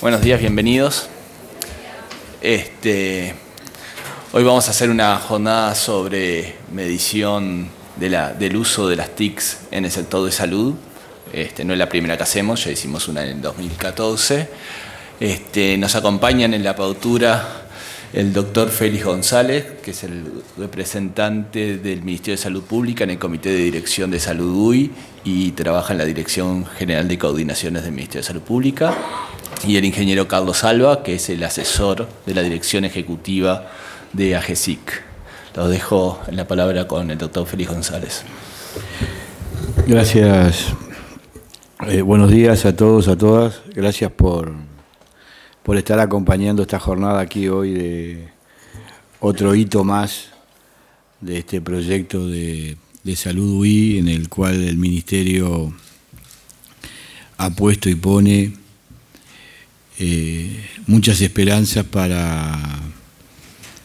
Buenos días, bienvenidos. Este, hoy vamos a hacer una jornada sobre medición del uso de las TICs en el sector de salud. Este, no es la primera que hacemos, ya hicimos una en el 2014. Este, nos acompañan en la pautura el doctor Félix González, que es el representante del Ministerio de Salud Pública en el Comité de Dirección de Salud UI y trabaja en la Dirección General de Coordinaciones del Ministerio de Salud Pública y el ingeniero Carlos Alba, que es el asesor de la dirección ejecutiva de AGESIC. Los dejo en la palabra con el doctor Félix González. Gracias. Eh, buenos días a todos, a todas. Gracias por, estar acompañando esta jornada aquí hoy de otro hito más de este proyecto de, de salud UI en el cual el Ministerio ha puesto y pone eh, muchas esperanzas para,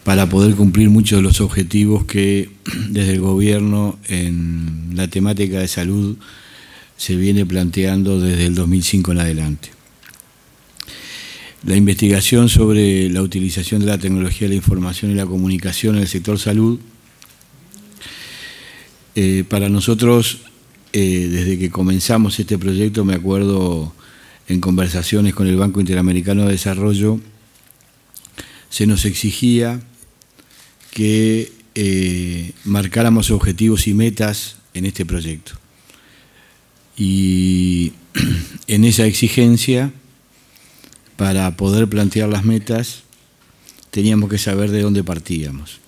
para poder cumplir muchos de los objetivos que desde el gobierno en la temática de salud se viene planteando desde el 2005 en adelante. La investigación sobre la utilización de la tecnología de la información y la comunicación en el sector salud, eh, para nosotros, eh, desde que comenzamos este proyecto, me acuerdo en conversaciones con el Banco Interamericano de Desarrollo, se nos exigía que eh, marcáramos objetivos y metas en este proyecto. Y en esa exigencia, para poder plantear las metas, teníamos que saber de dónde partíamos.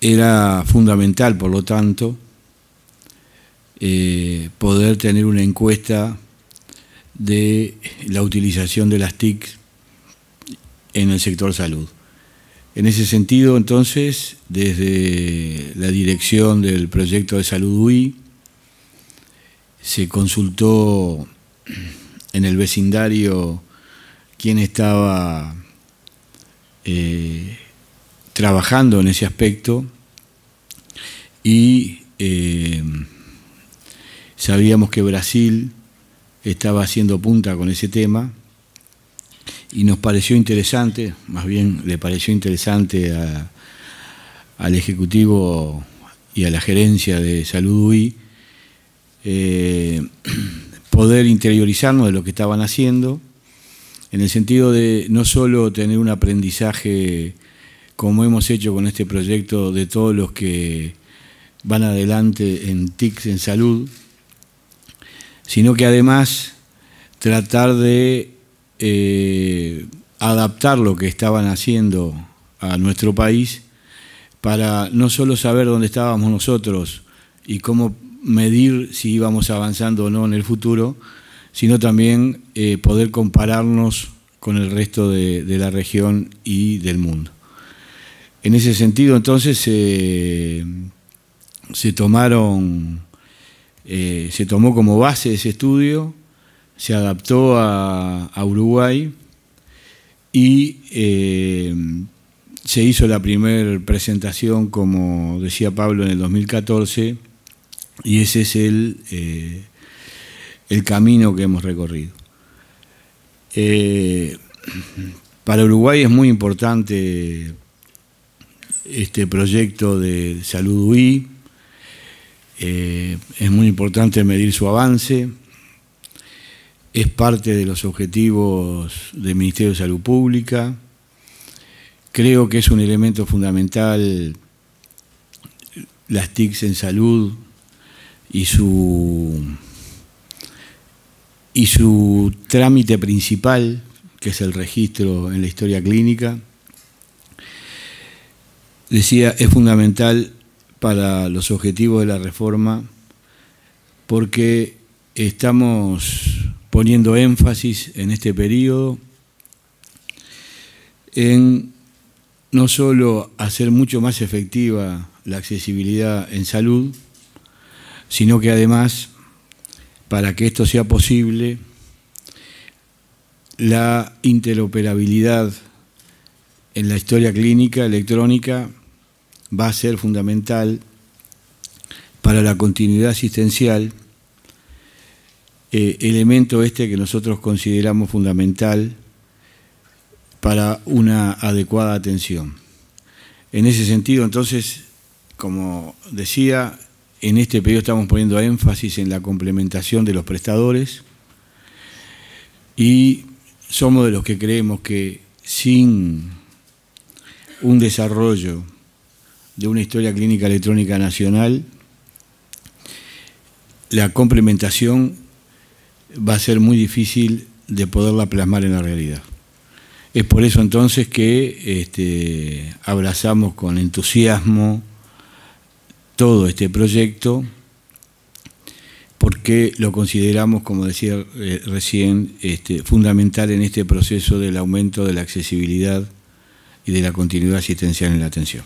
Era fundamental, por lo tanto, eh, poder tener una encuesta de la utilización de las TIC en el sector salud. En ese sentido, entonces, desde la dirección del proyecto de salud UI, se consultó en el vecindario quién estaba eh, trabajando en ese aspecto y eh, Sabíamos que Brasil estaba haciendo punta con ese tema y nos pareció interesante, más bien le pareció interesante al Ejecutivo y a la gerencia de Salud UI eh, poder interiorizarnos de lo que estaban haciendo, en el sentido de no solo tener un aprendizaje como hemos hecho con este proyecto de todos los que van adelante en TICS en salud, sino que además tratar de eh, adaptar lo que estaban haciendo a nuestro país para no solo saber dónde estábamos nosotros y cómo medir si íbamos avanzando o no en el futuro, sino también eh, poder compararnos con el resto de, la región y del mundo. En ese sentido, entonces, eh, se tomaron eh, se tomó como base ese estudio, se adaptó a, Uruguay y eh, se hizo la primera presentación, como decía Pablo, en el 2014 y ese es el, eh, el camino que hemos recorrido. para Uruguay es muy importante este proyecto de salud UI, eh, es muy importante medir su avance. Es parte de los objetivos del Ministerio de Salud Pública. Creo que es un elemento fundamental las TICs en salud y su, y su trámite principal, que es el registro en la historia clínica. Decía, es fundamental para los objetivos de la reforma porque estamos poniendo énfasis en este periodo en no solo hacer mucho más efectiva la accesibilidad en salud, sino que además, para que esto sea posible, la interoperabilidad en la historia clínica electrónica va a ser fundamental para la continuidad asistencial, eh, elemento este que nosotros consideramos fundamental para una adecuada atención. En ese sentido, entonces, como decía, en este periodo estamos poniendo énfasis en la complementación de los prestadores y somos de los que creemos que sin un desarrollo de una historia clínica electrónica nacional, la complementación va a ser muy difícil de poderla plasmar en la realidad. Es por eso entonces que este, abrazamos con entusiasmo todo este proyecto, porque lo consideramos, como decía eh, recién, este, fundamental en este proceso del aumento de la accesibilidad y de la continuidad asistencial en la atención.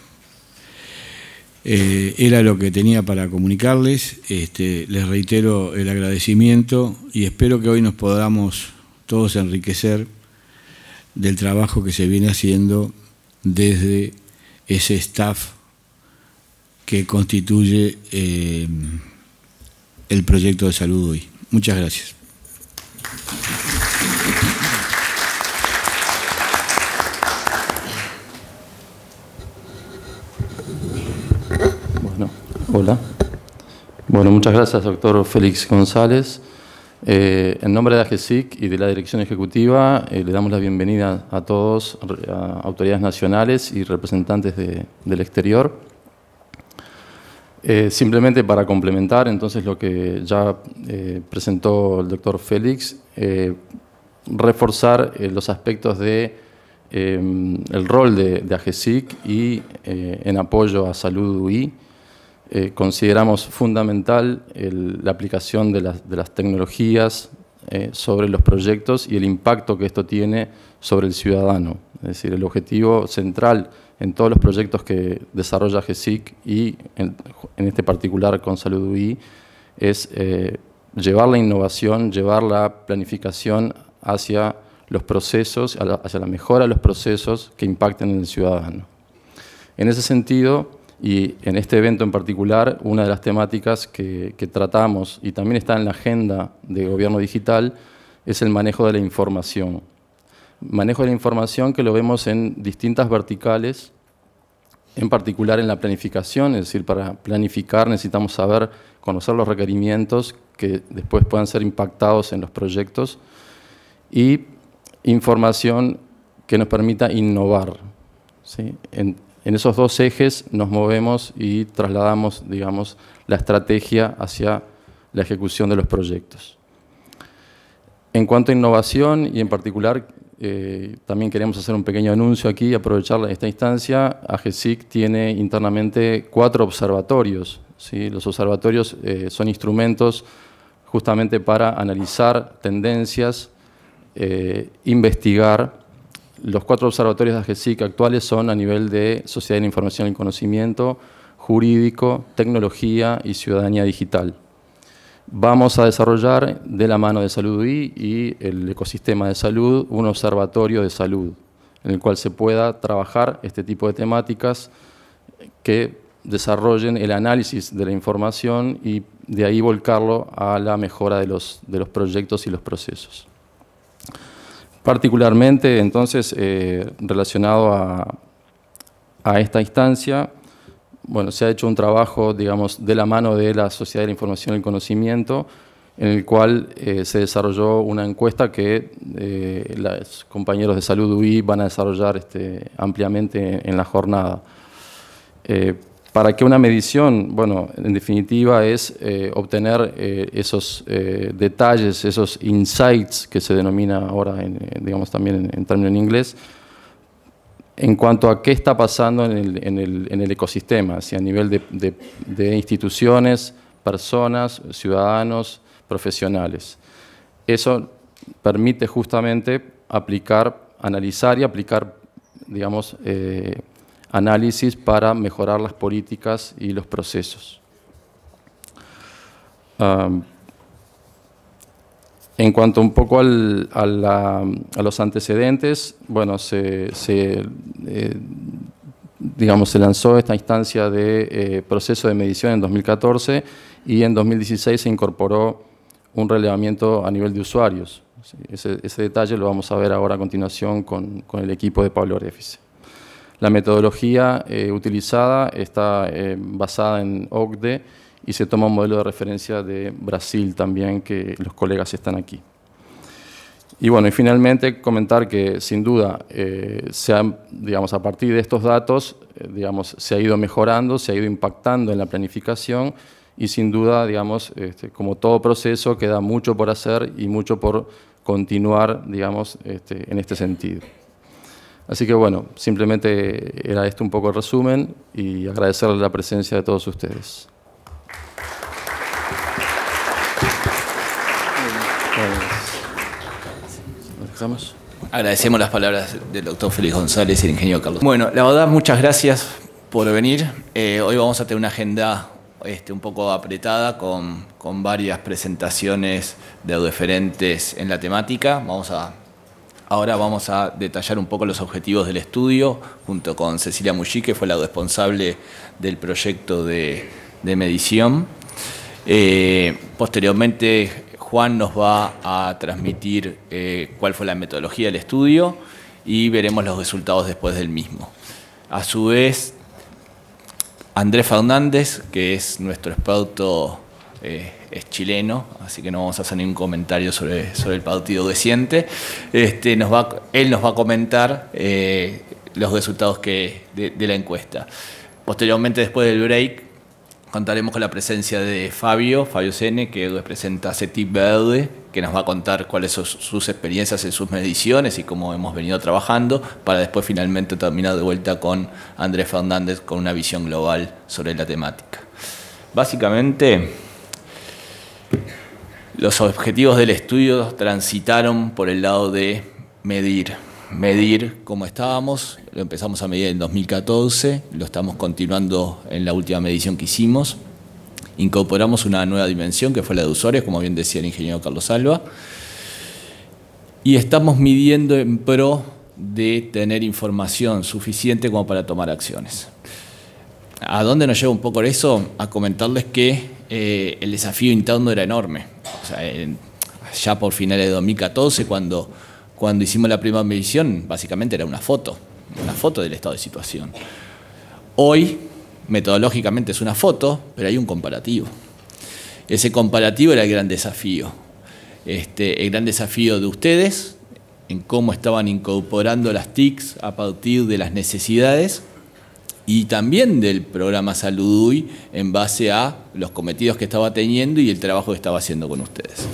Eh, era lo que tenía para comunicarles. Este, les reitero el agradecimiento y espero que hoy nos podamos todos enriquecer del trabajo que se viene haciendo desde ese staff que constituye eh, el proyecto de salud hoy. Muchas gracias. Hola. Bueno, muchas gracias, doctor Félix González. Eh, en nombre de AGESIC y de la Dirección Ejecutiva, eh, le damos la bienvenida a todos, autoridades nacionales y representantes del exterior. Eh, simplemente para complementar, entonces, lo que ya presentó el doctor Félix, reforzar los aspectos de el rol de, de AGESIC y en apoyo a Salud UI eh, consideramos fundamental la aplicación de las, tecnologías eh, sobre los proyectos y el impacto que esto tiene sobre el ciudadano. Es decir, el objetivo central en todos los proyectos que desarrolla GESIC y en, este particular con Salud UI es eh, llevar la innovación, llevar la planificación hacia los procesos, hacia la mejora de los procesos que impacten en el ciudadano. En ese sentido, y en este evento en particular, una de las temáticas que, tratamos y también está en la agenda de gobierno digital es el manejo de la información. Manejo de la información que lo vemos en distintas verticales, en particular en la planificación, es decir, para planificar necesitamos saber, conocer los requerimientos que después puedan ser impactados en los proyectos y información que nos permita innovar. ¿sí? En, en esos dos ejes nos movemos y trasladamos, digamos, la estrategia hacia la ejecución de los proyectos. En cuanto a innovación y en particular, eh, también queremos hacer un pequeño anuncio aquí, y aprovechar esta instancia, AGESIC tiene internamente cuatro observatorios. Los observatorios eh, son instrumentos justamente para analizar tendencias, eh, investigar los cuatro observatorios de AGESIC actuales son a nivel de Sociedad de Información y Conocimiento, Jurídico, Tecnología y Ciudadanía Digital. Vamos a desarrollar de la mano de Salud UI y el ecosistema de salud un observatorio de salud en el cual se pueda trabajar este tipo de temáticas que desarrollen el análisis de la información y de ahí volcarlo a la mejora de los proyectos y los procesos. Particularmente, entonces, eh, relacionado a, esta instancia, bueno, se ha hecho un trabajo, digamos, de la mano de la Sociedad de la Información y el Conocimiento, en el cual eh, se desarrolló una encuesta que eh, los compañeros de salud UI van a desarrollar este, ampliamente en la jornada. ¿Para que una medición? Bueno, en definitiva es eh, obtener eh, esos eh, detalles, esos insights que se denomina ahora, digamos también en, término en inglés, en cuanto a qué está pasando en el, ecosistema, a nivel de, de, instituciones, personas, ciudadanos, profesionales. Eso permite justamente aplicar, analizar y aplicar, digamos, análisis para mejorar las políticas y los procesos. en cuanto un poco a, los antecedentes, bueno, se, eh, digamos, se lanzó esta instancia de eh, proceso de medición en 2014 y en 2016 se incorporó un relevamiento a nivel de usuarios. Ese, detalle lo vamos a ver ahora a continuación con, con el equipo de Pablo Orefice. La metodología eh, utilizada está eh, basada en OCDE y se toma un modelo de referencia de Brasil también, que los colegas están aquí. Y bueno, y finalmente comentar que sin duda, eh, digamos, a partir de estos datos, digamos, se ha ido mejorando, se ha ido impactando en la planificación y sin duda, digamos, este, como todo proceso, queda mucho por hacer y mucho por continuar, digamos, este, en este sentido. Así que bueno, simplemente era esto un poco el resumen y agradecerle la presencia de todos ustedes. Agradecemos las palabras del doctor Félix González y el ingeniero Carlos. Bueno, la verdad, muchas gracias por venir. Eh, hoy vamos a tener una agenda este, un poco apretada con, con varias presentaciones de diferentes en la temática. Vamos a Ahora vamos a detallar un poco los objetivos del estudio, junto con Cecilia Mullí, que fue la responsable del proyecto de, medición. Eh, posteriormente, Juan nos va a transmitir eh, cuál fue la metodología del estudio y veremos los resultados después del mismo. A su vez, Andrés Fernández, que es nuestro experto eh, es chileno, así que no vamos a hacer ningún comentario sobre, sobre el partido decente. Este, nos va, él nos va a comentar eh, los resultados que, de, la encuesta. Posteriormente, después del break, contaremos con la presencia de Fabio, Fabio Sene, que representa CETIP Verde, que nos va a contar cuáles son sus experiencias en sus mediciones y cómo hemos venido trabajando, para después finalmente terminar de vuelta con Andrés Fernández con una visión global sobre la temática. Básicamente, los objetivos del estudio transitaron por el lado de medir. Medir cómo estábamos, lo empezamos a medir en 2014, lo estamos continuando en la última medición que hicimos. Incorporamos una nueva dimensión que fue la de usuarios, como bien decía el ingeniero Carlos Alba. Y estamos midiendo en pro de tener información suficiente como para tomar acciones. ¿A dónde nos lleva un poco eso? A comentarles que eh, el desafío interno era enorme. Eh, ya por finales de 2014, cuando, cuando hicimos la primera medición, básicamente era una foto, una foto del estado de situación. Hoy, metodológicamente es una foto, pero hay un comparativo. Ese comparativo era el gran desafío. Este, el gran desafío de ustedes en cómo estaban incorporando las TICs a partir de las necesidades y también del programa saludui en base a los cometidos que estaba teniendo y el trabajo que estaba haciendo con ustedes.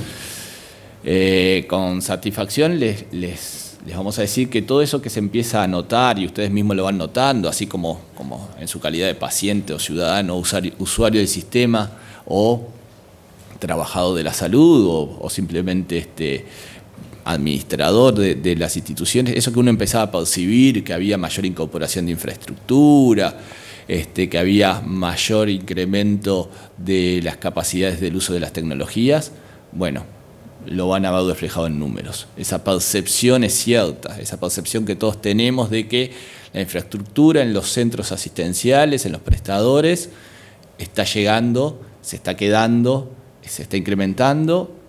Eh, con satisfacción les, les, les, vamos a decir que todo eso que se empieza a notar y ustedes mismos lo van notando, así como, como en su calidad de paciente o ciudadano, usuario, del sistema o trabajado de la salud o, simplemente este, administrador de, las instituciones, eso que uno empezaba a percibir, que había mayor incorporación de infraestructura, este, que había mayor incremento de las capacidades del uso de las tecnologías, bueno, lo van a ver reflejado en números. Esa percepción es cierta, esa percepción que todos tenemos de que la infraestructura en los centros asistenciales, en los prestadores, está llegando, se está quedando, se está incrementando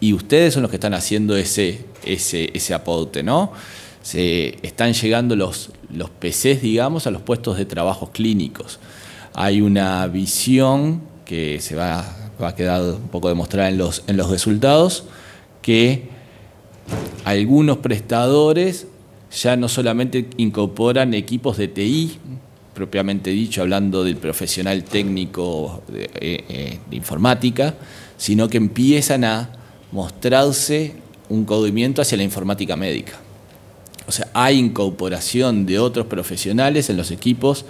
y ustedes son los que están haciendo ese, ese, aporte, ¿no? Se están llegando los, los PCs, digamos, a los puestos de trabajo clínicos. Hay una visión que se va, a quedar un poco demostrada en los, en los resultados, que algunos prestadores ya no solamente incorporan equipos de TI, propiamente dicho, hablando del profesional técnico de, eh, eh, informática, sino que empiezan a mostrarse un codimiento hacia la informática médica. O sea, hay incorporación de otros profesionales en los equipos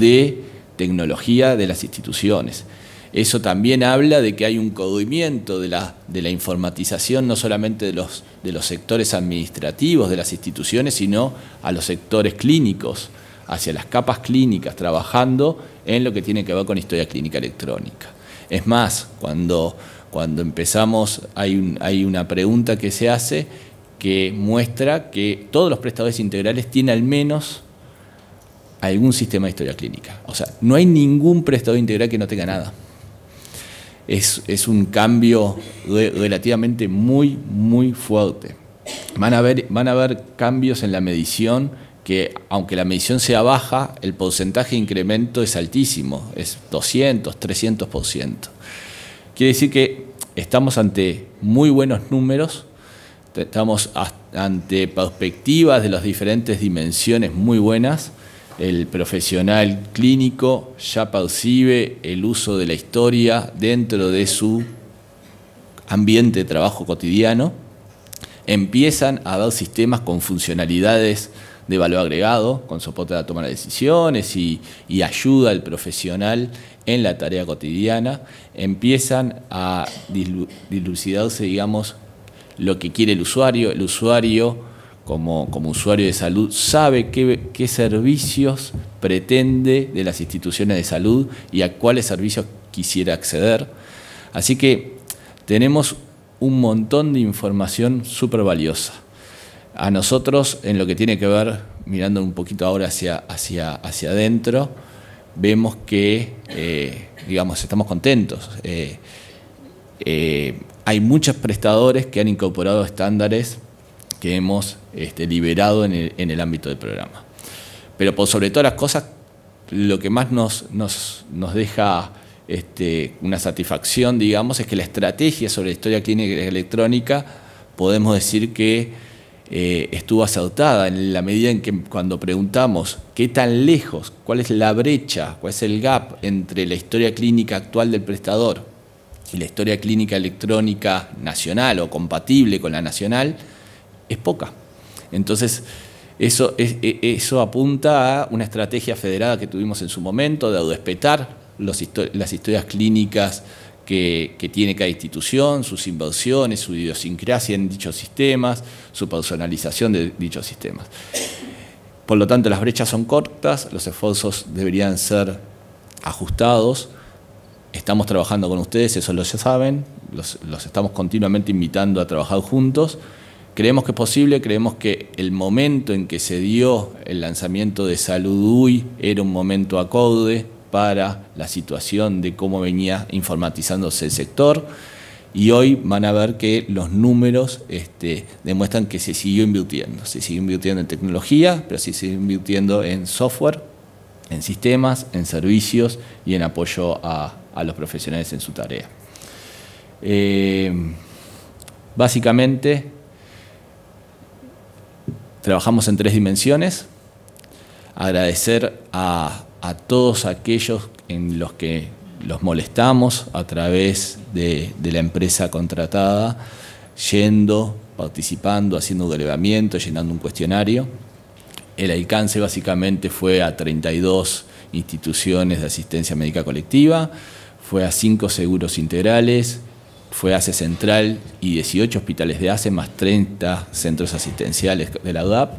de tecnología de las instituciones. Eso también habla de que hay un codimiento de la, de la informatización, no solamente de los, de los sectores administrativos de las instituciones, sino a los sectores clínicos, hacia las capas clínicas, trabajando en lo que tiene que ver con historia clínica electrónica. Es más, cuando cuando empezamos hay, una pregunta que se hace que muestra que todos los prestadores integrales tienen al menos algún sistema de historia clínica. O sea, no hay ningún prestador integral que no tenga nada. Es, un cambio relativamente muy, muy fuerte. Van a, haber, van a cambios en la medición que, aunque la medición sea baja, el porcentaje de incremento es altísimo, es 200, 300%. Quiere decir que estamos ante muy buenos números, estamos ante perspectivas de las diferentes dimensiones muy buenas. El profesional clínico ya percibe el uso de la historia dentro de su ambiente de trabajo cotidiano. Empiezan a dar sistemas con funcionalidades de valor agregado, con soporte a la toma de decisiones y, y ayuda al profesional en la tarea cotidiana, empiezan a dilucidarse, digamos, lo que quiere el usuario. El usuario, como, usuario de salud, sabe qué, servicios pretende de las instituciones de salud y a cuáles servicios quisiera acceder. Así que tenemos un montón de información súper valiosa. A nosotros, en lo que tiene que ver, mirando un poquito ahora hacia, hacia adentro, vemos que, eh, digamos, estamos contentos. Eh, eh, hay muchos prestadores que han incorporado estándares que hemos este, liberado en el, ámbito del programa. Pero sobre todas las cosas, lo que más nos, deja este, una satisfacción, digamos, es que la estrategia sobre la historia clínica electrónica podemos decir que eh, estuvo asaltada en la medida en que cuando preguntamos qué tan lejos, cuál es la brecha, cuál es el gap entre la historia clínica actual del prestador y la historia clínica electrónica nacional o compatible con la nacional, es poca. Entonces, eso, e, eso apunta a una estrategia federada que tuvimos en su momento de audespetar las historias clínicas que, tiene cada institución, sus inversiones, su idiosincrasia en dichos sistemas, su personalización de dichos sistemas. Por lo tanto, las brechas son cortas, los esfuerzos deberían ser ajustados. Estamos trabajando con ustedes, eso lo ya saben, los, los estamos continuamente invitando a trabajar juntos. Creemos que es posible, creemos que el momento en que se dio el lanzamiento de Salud UI era un momento acorde, para la situación de cómo venía informatizándose el sector y hoy van a ver que los números este, demuestran que se siguió invirtiendo. Se siguió invirtiendo en tecnología, pero se siguió invirtiendo en software, en sistemas, en servicios y en apoyo a, los profesionales en su tarea. Eh, básicamente, trabajamos en tres dimensiones. Agradecer a a todos aquellos en los que los molestamos a través de, la empresa contratada, yendo, participando, haciendo un llenando un cuestionario. El alcance básicamente fue a 32 instituciones de asistencia médica colectiva, fue a 5 seguros integrales, fue ACE Central y 18 hospitales de ACE, más 30 centros asistenciales de la UDAP,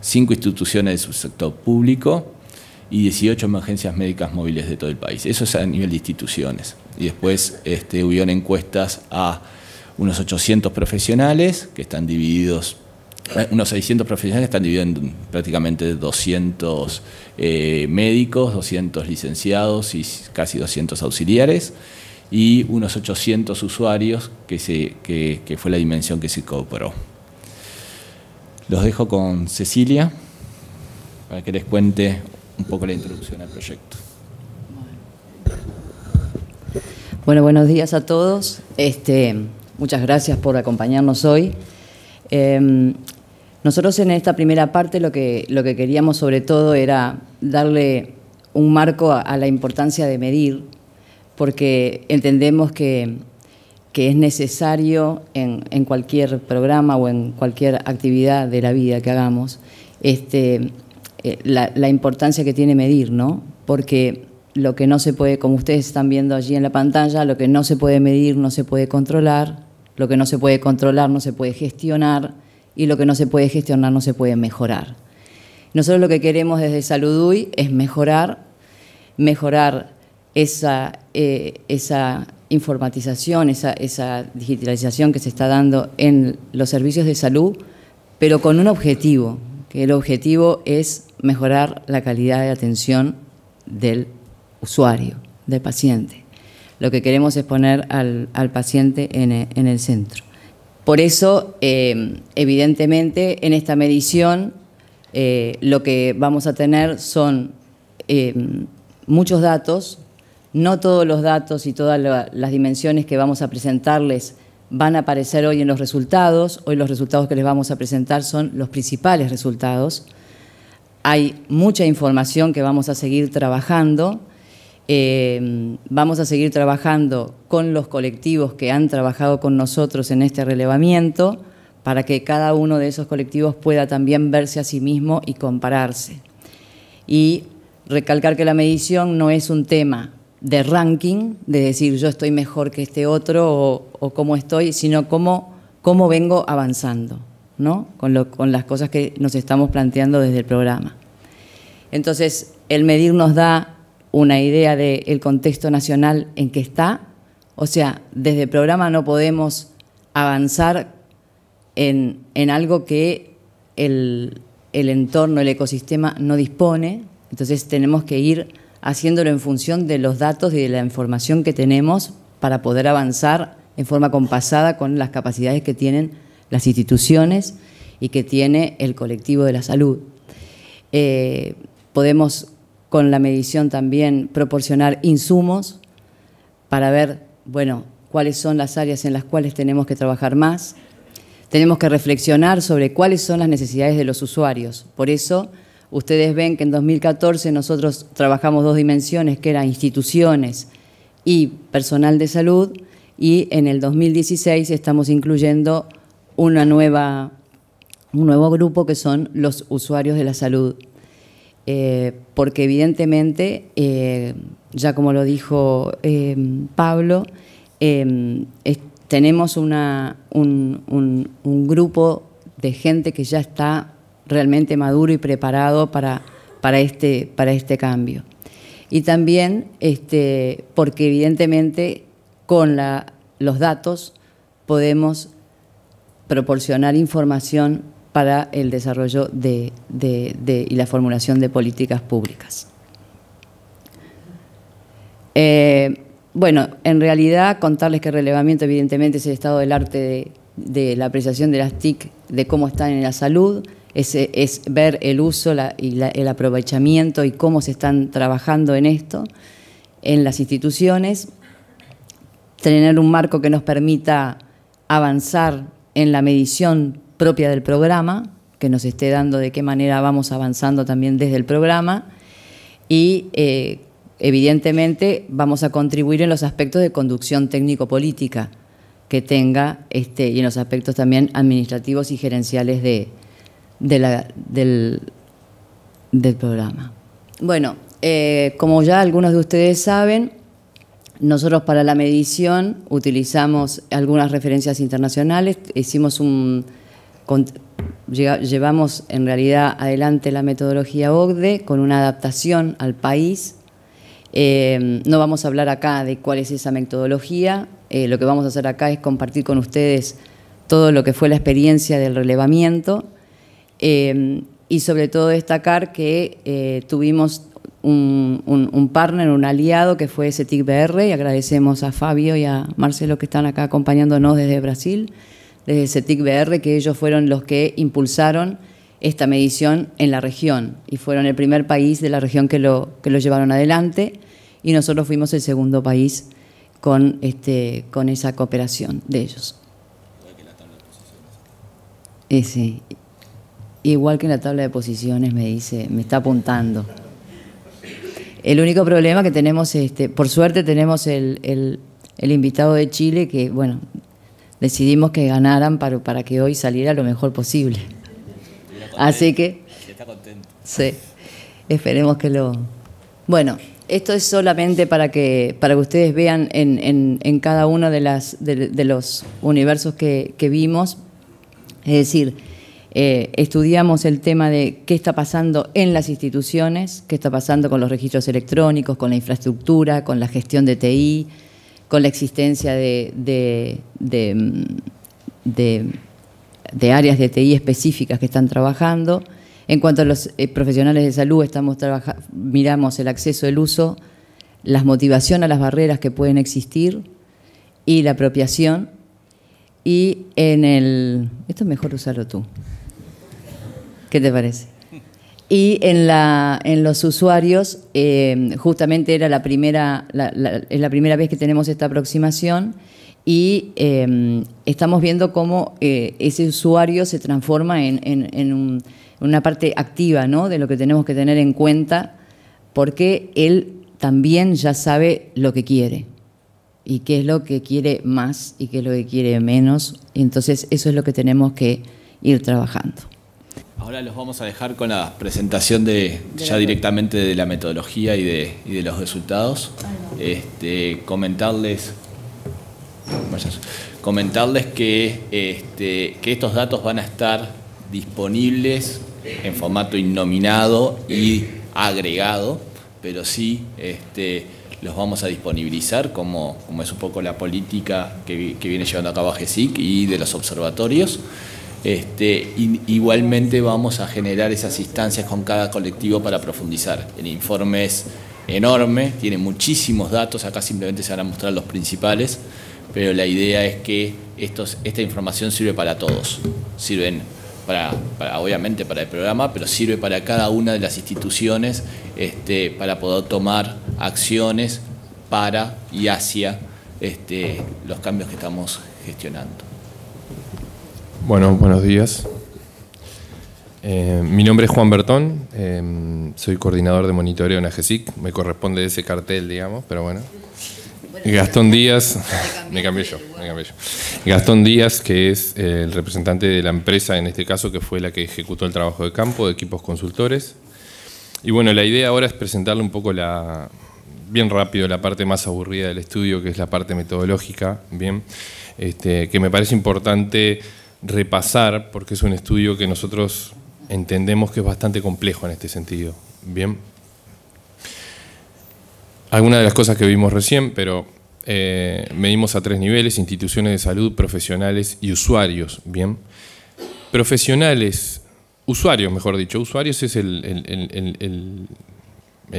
5 instituciones del sector público, y 18 emergencias médicas móviles de todo el país. Eso es a nivel de instituciones. Y después este, hubieron encuestas a unos 800 profesionales que están divididos, eh, unos 600 profesionales están divididos en prácticamente 200 eh, médicos, 200 licenciados y casi 200 auxiliares y unos 800 usuarios que, que fue la dimensión que se incorporó. Los dejo con Cecilia para que les cuente un poco la introducción al proyecto. Bueno, buenos días a todos. Este, muchas gracias por acompañarnos hoy. Em, nosotros en esta primera parte lo que, lo que queríamos sobre todo era darle un marco a, la importancia de medir, porque entendemos que, es necesario en, en, cualquier programa o en cualquier actividad de la vida que hagamos, este, eh, la, importancia que tiene medir, ¿no? Porque lo que no se puede, como ustedes están viendo allí en la pantalla, lo que no se puede medir no se puede controlar, lo que no se puede controlar no se puede gestionar y lo que no se puede gestionar no se puede mejorar. Nosotros lo que queremos desde Saluduy es mejorar, mejorar esa, eh, esa informatización, esa, esa digitalización que se está dando en los servicios de salud, pero con un objetivo, que el objetivo es mejorar la calidad de atención del usuario, del paciente. Lo que queremos es poner al, paciente e, en, el centro. Por eso, eh, evidentemente, en esta medición eh, lo que vamos a tener son eh, muchos datos, no todos los datos y todas las dimensiones que vamos a presentarles van a aparecer hoy en los resultados. Hoy los resultados que les vamos a presentar son los principales resultados. Hay mucha información que vamos a seguir trabajando. Eh, vamos a seguir trabajando con los colectivos que han trabajado con nosotros en este relevamiento para que cada uno de esos colectivos pueda también verse a sí mismo y compararse. Y recalcar que la medición no es un tema de ranking, de decir yo estoy mejor que este otro o, cómo estoy, sino cómo, cómo vengo avanzando, ¿no? Con, las cosas que nos estamos planteando desde el programa. Entonces, el medir nos da una idea del contexto nacional en que está, o sea, desde el programa no podemos avanzar en, algo que el, el entorno, el ecosistema no dispone, entonces tenemos que ir haciéndolo en función de los datos y de la información que tenemos para poder avanzar en forma compasada con las capacidades que tienen las instituciones y que tiene el colectivo de la salud. Eh, podemos con la medición también proporcionar insumos para ver, bueno, cuáles son las áreas en las cuales tenemos que trabajar más. Tenemos que reflexionar sobre cuáles son las necesidades de los usuarios. Por eso Ustedes ven que en 2014 nosotros trabajamos dos dimensiones, que eran instituciones y personal de salud, y en el 2016 estamos incluyendo una nueva, un nuevo grupo que son los usuarios de la salud. Eh, porque evidentemente, eh, ya como lo dijo eh, Pablo, tenemos una, un grupo de gente que ya está realmente maduro y preparado para, para, este, este cambio. Y también este, porque evidentemente con los datos podemos proporcionar información para el desarrollo y la formulación de políticas públicas. Eh, bueno, en realidad contarles que el relevamiento evidentemente es el estado del arte de, la apreciación de las TIC, de cómo están en la salud, es, ver el uso y el aprovechamiento y cómo se están trabajando en esto en las instituciones, tener un marco que nos permita avanzar en la medición propia del programa, que nos esté dando de qué manera vamos avanzando también desde el programa y eh, evidentemente vamos a contribuir en los aspectos de conducción técnico-política que tenga este, y en los aspectos también administrativos y gerenciales de, la, del, programa. Bueno, eh, como ya algunos de ustedes saben, nosotros para la medición utilizamos algunas referencias internacionales, hicimos un llevamos en realidad adelante la metodología OGDE con una adaptación al país. Eh, no vamos a hablar acá de cuál es esa metodología, eh, lo que vamos a hacer acá es compartir con ustedes todo lo que fue la experiencia del relevamiento Em, y sobre todo destacar que eh, tuvimos un, partner, un aliado que fue CETIC BR y agradecemos a Fabio y a Marcelo que están acá acompañándonos desde Brasil, desde CETIC BR, que ellos fueron los que impulsaron esta medición en la región y fueron el primer país de la región que lo, que lo llevaron adelante y nosotros fuimos el segundo país con, este, con esa cooperación de ellos. Eh, sí igual que en la tabla de posiciones, me dice, me está apuntando. El único problema que tenemos, este, por suerte tenemos el, invitado de Chile que, bueno, decidimos que ganaran para, para que hoy saliera lo mejor posible. Así que... Está contento. Sí, esperemos que lo... Bueno, esto es solamente para que, para que ustedes vean en, en, cada uno de, las, los universos que, que vimos, es decir, eh, estudiamos el tema de qué está pasando en las instituciones, qué está pasando con los registros electrónicos, con la infraestructura, con la gestión de TI, con la existencia de, mm, áreas de TI específicas que están trabajando. En cuanto a los eh, profesionales de salud, estamos miramos el acceso, el uso, la motivación a las barreras que pueden existir y la apropiación. Y en el... Esto es mejor usarlo tú. ¿Qué te parece? Y en, los usuarios, eh, justamente era la primera, la, es la primera vez que tenemos esta aproximación y em, estamos viendo cómo eh, ese usuario se transforma en, una parte activa ¿no? de lo que tenemos que tener en cuenta porque él también ya sabe lo que quiere y qué es lo que quiere más y qué es lo que quiere menos. Y entonces eso es lo que tenemos que ir trabajando. Ahora los vamos a dejar con la presentación de, ya directamente de la metodología y de, y de los resultados. Este, comentarles, comentarles este, que, estos datos van a estar disponibles en formato innominado y agregado, pero sí este, los vamos a disponibilizar, como, es un poco la política que, que viene llevando a cabo GESIC y de los observatorios. Este, igualmente vamos a generar esas instancias con cada colectivo para profundizar. El informe es enorme, tiene muchísimos datos, acá simplemente se van a mostrar los principales, pero la idea es que esta información sirve para todos. Sirven obviamente para el programa, pero sirve para cada una de las instituciones este, para poder tomar acciones para y hacia este, los cambios que estamos gestionando. Bueno, buenos días. Eh, mi nombre es Juan Bertón, eh, soy coordinador de monitoreo en AGESIC, me corresponde ese cartel, digamos, pero bueno. Gastón Díaz, me cambié yo, me cambié yo. Gastón Díaz, que es eh, el representante de la empresa en este caso, que fue la que ejecutó el trabajo de campo de equipos consultores. Y bueno, la idea ahora es presentarle un poco la, bien rápido, la parte más aburrida del estudio, que es la parte metodológica, bien, este, que me parece importante repasar, porque es un estudio que nosotros entendemos que es bastante complejo en este sentido. Bien. Algunas de las cosas que vimos recién, pero eh, medimos a tres niveles, instituciones de salud, profesionales y usuarios. Bien. Profesionales, usuarios, mejor dicho, usuarios es el,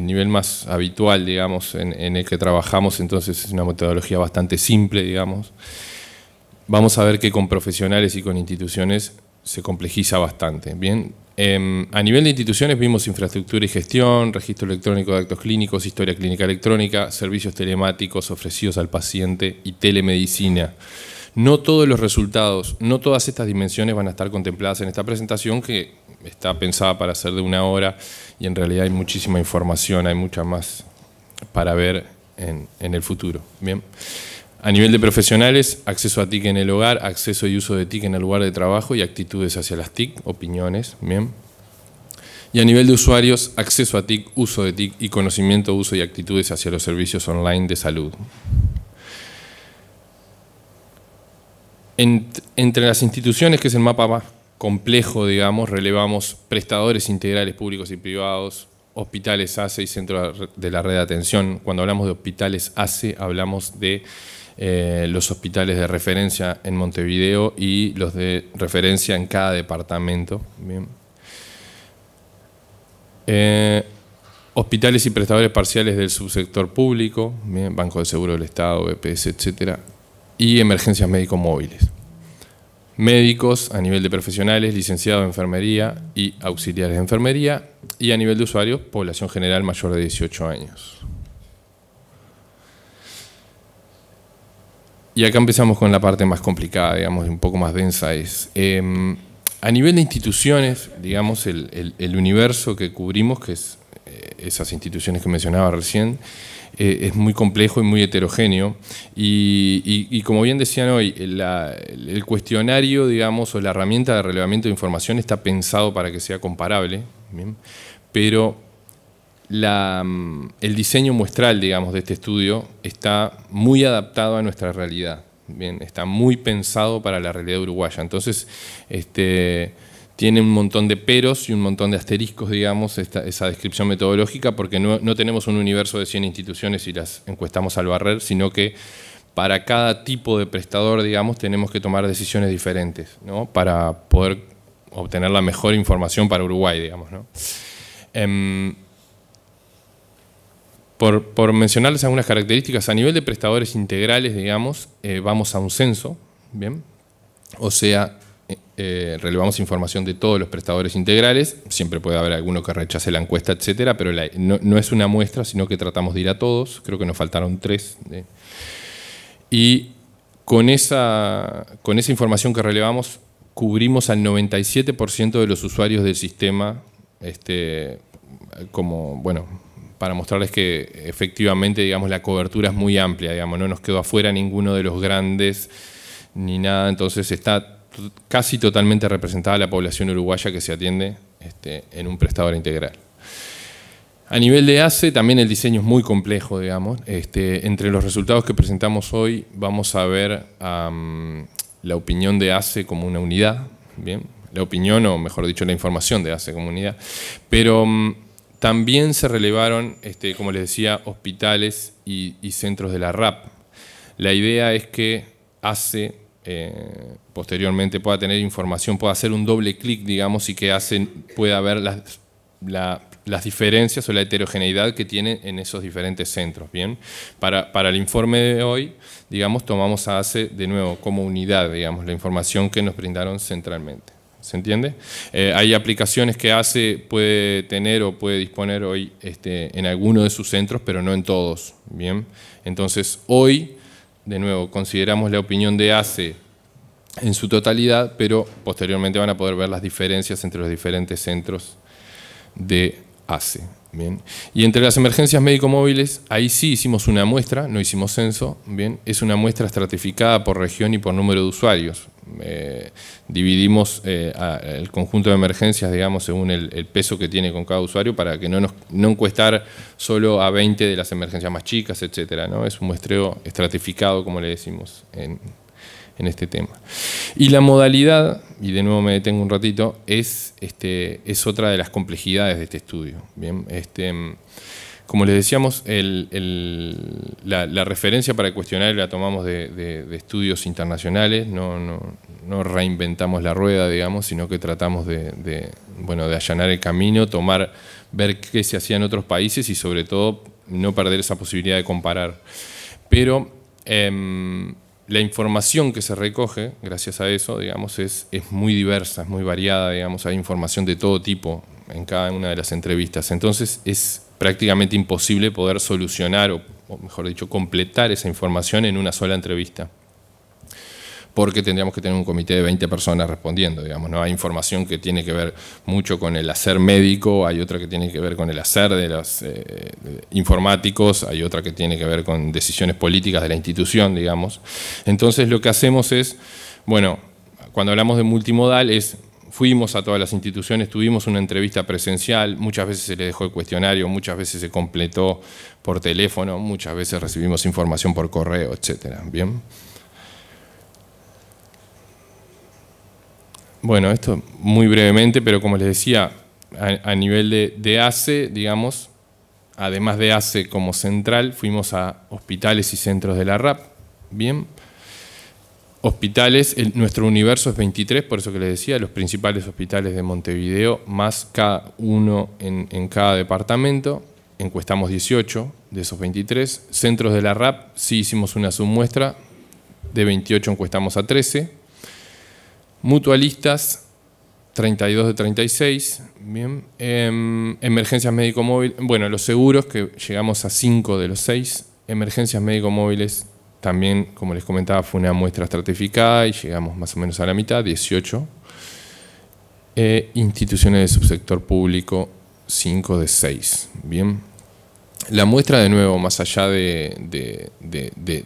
nivel más habitual, digamos, en, en, el que trabajamos, entonces es una metodología bastante simple, digamos vamos a ver que con profesionales y con instituciones se complejiza bastante. Bien, em, a nivel de instituciones vimos infraestructura y gestión, registro electrónico de actos clínicos, historia clínica electrónica, servicios telemáticos ofrecidos al paciente y telemedicina. No todos los resultados, no todas estas dimensiones van a estar contempladas en esta presentación que está pensada para ser de una hora y en realidad hay muchísima información, hay mucha más para ver en, en el futuro. Bien. A nivel de profesionales, acceso a TIC en el hogar, acceso y uso de TIC en el lugar de trabajo y actitudes hacia las TIC, opiniones, bien. Y a nivel de usuarios, acceso a TIC, uso de TIC y conocimiento, uso y actitudes hacia los servicios online de salud. entre las instituciones, que es el mapa más complejo, digamos, relevamos prestadores integrales públicos y privados, hospitales ACE y centro de la red de atención. Cuando hablamos de hospitales ACE, hablamos de eh, los hospitales de referencia en Montevideo y los de referencia en cada departamento. Eh, hospitales y prestadores parciales del subsector público, Banco de Seguro del Estado, BPS, e etc. Y emergencias médico móviles. Médicos a nivel de profesionales, licenciados en enfermería y auxiliares de enfermería. Y a nivel de usuarios, población general mayor de 18 años. y acá empezamos con la parte más complicada, digamos, un poco más densa, es em, a nivel de instituciones, digamos, el, universo que cubrimos, que es eh, esas instituciones que mencionaba recién, eh, es muy complejo y muy heterogéneo. Y, como bien decían hoy, el cuestionario, digamos, o la herramienta de relevamiento de información está pensado para que sea comparable, pero Mm, el diseño muestral, digamos, de este estudio está muy adaptado a nuestra realidad. Bien, está muy pensado para la realidad uruguaya. Entonces, este, tiene un montón de peros y un montón de asteriscos, digamos, esa descripción metodológica, porque no, tenemos un universo de 100 instituciones y las encuestamos al barrer, sino que para cada tipo de prestador, digamos, tenemos que tomar decisiones diferentes, ¿no? Para poder obtener la mejor información para Uruguay, digamos, ¿no? Em, por, mencionarles algunas características, a nivel de prestadores integrales, digamos, eh, vamos a un censo, ¿bien? O sea, eh, eh, relevamos información de todos los prestadores integrales, siempre puede haber alguno que rechace la encuesta, etcétera, pero no, es una muestra, sino que tratamos de ir a todos, creo que nos faltaron tres. Y con esa, con esa información que relevamos, cubrimos al 97% de los usuarios del sistema, este, como, bueno, para mostrarles que efectivamente, digamos, la cobertura es muy amplia, digamos, no nos quedó afuera ninguno de los grandes ni nada, entonces está casi totalmente representada la población uruguaya que se atiende este, en un prestador integral. A nivel de ACE también el diseño es muy complejo, digamos. Este, entre los resultados que presentamos hoy vamos a ver la opinión de ACE como una unidad, ¿bien? la opinión o mejor dicho la información de ACE como unidad, pero... Mm, también se relevaron, este, como les decía, hospitales y, centros de la RAP. La idea es que hace, eh, posteriormente pueda tener información, pueda hacer un doble clic, digamos, y que pueda ver las, diferencias o la heterogeneidad que tiene en esos diferentes centros. Bien, para, para el informe de hoy, digamos, tomamos a ACE de nuevo como unidad, digamos, la información que nos brindaron centralmente. ¿Se entiende? Eh, hay aplicaciones que ACE puede tener o puede disponer hoy este, en alguno de sus centros, pero no en todos. Bien, entonces hoy, de nuevo, consideramos la opinión de ACE en su totalidad, pero posteriormente van a poder ver las diferencias entre los diferentes centros de ACE. Bien. Y entre las emergencias médico-móviles, ahí sí hicimos una muestra, no hicimos censo, bien. es una muestra estratificada por región y por número de usuarios. Eh, dividimos eh, el conjunto de emergencias, digamos, según el, peso que tiene con cada usuario para que no nos encuestar solo a 20 de las emergencias más chicas, etcétera. ¿no? Es un muestreo estratificado, como le decimos en, este tema. Y la modalidad, y de nuevo me detengo un ratito, es, este, es otra de las complejidades de este estudio. Bien, este, como les decíamos, la, referencia para el la tomamos de, estudios internacionales, no, reinventamos la rueda, digamos, sino que tratamos de, bueno, de allanar el camino, tomar, ver qué se hacía en otros países y sobre todo no perder esa posibilidad de comparar. Pero em, la información que se recoge, gracias a eso, digamos, es, es muy diversa, es muy variada, digamos, hay información de todo tipo en cada una de las entrevistas. Entonces es prácticamente imposible poder solucionar o, mejor dicho, completar esa información en una sola entrevista porque tendríamos que tener un comité de 20 personas respondiendo, digamos, ¿no? Hay información que tiene que ver mucho con el hacer médico, hay otra que tiene que ver con el hacer de los eh, eh, informáticos, hay otra que tiene que ver con decisiones políticas de la institución, digamos. Entonces lo que hacemos es, bueno, cuando hablamos de multimodal es fuimos a todas las instituciones, tuvimos una entrevista presencial, muchas veces se le dejó el cuestionario, muchas veces se completó por teléfono, muchas veces recibimos información por correo, etcétera. Bien. Bueno, esto muy brevemente, pero como les decía, a, nivel de, de, ACE, digamos, además de ACE como central, fuimos a hospitales y centros de la RAP. Bien hospitales, nuestro universo es 23, por eso que les decía, los principales hospitales de Montevideo, más cada uno en, cada departamento, encuestamos 18 de esos 23, centros de la RAP, sí hicimos una submuestra, de 28 encuestamos a 13, mutualistas, 32 de 36, bien, em, emergencias médico móviles, bueno, los seguros que llegamos a 5 de los 6, emergencias médico móviles también, como les comentaba, fue una muestra estratificada y llegamos más o menos a la mitad, 18. Eh, instituciones de subsector público, 5 de 6. Bien. La muestra, de nuevo, más allá de,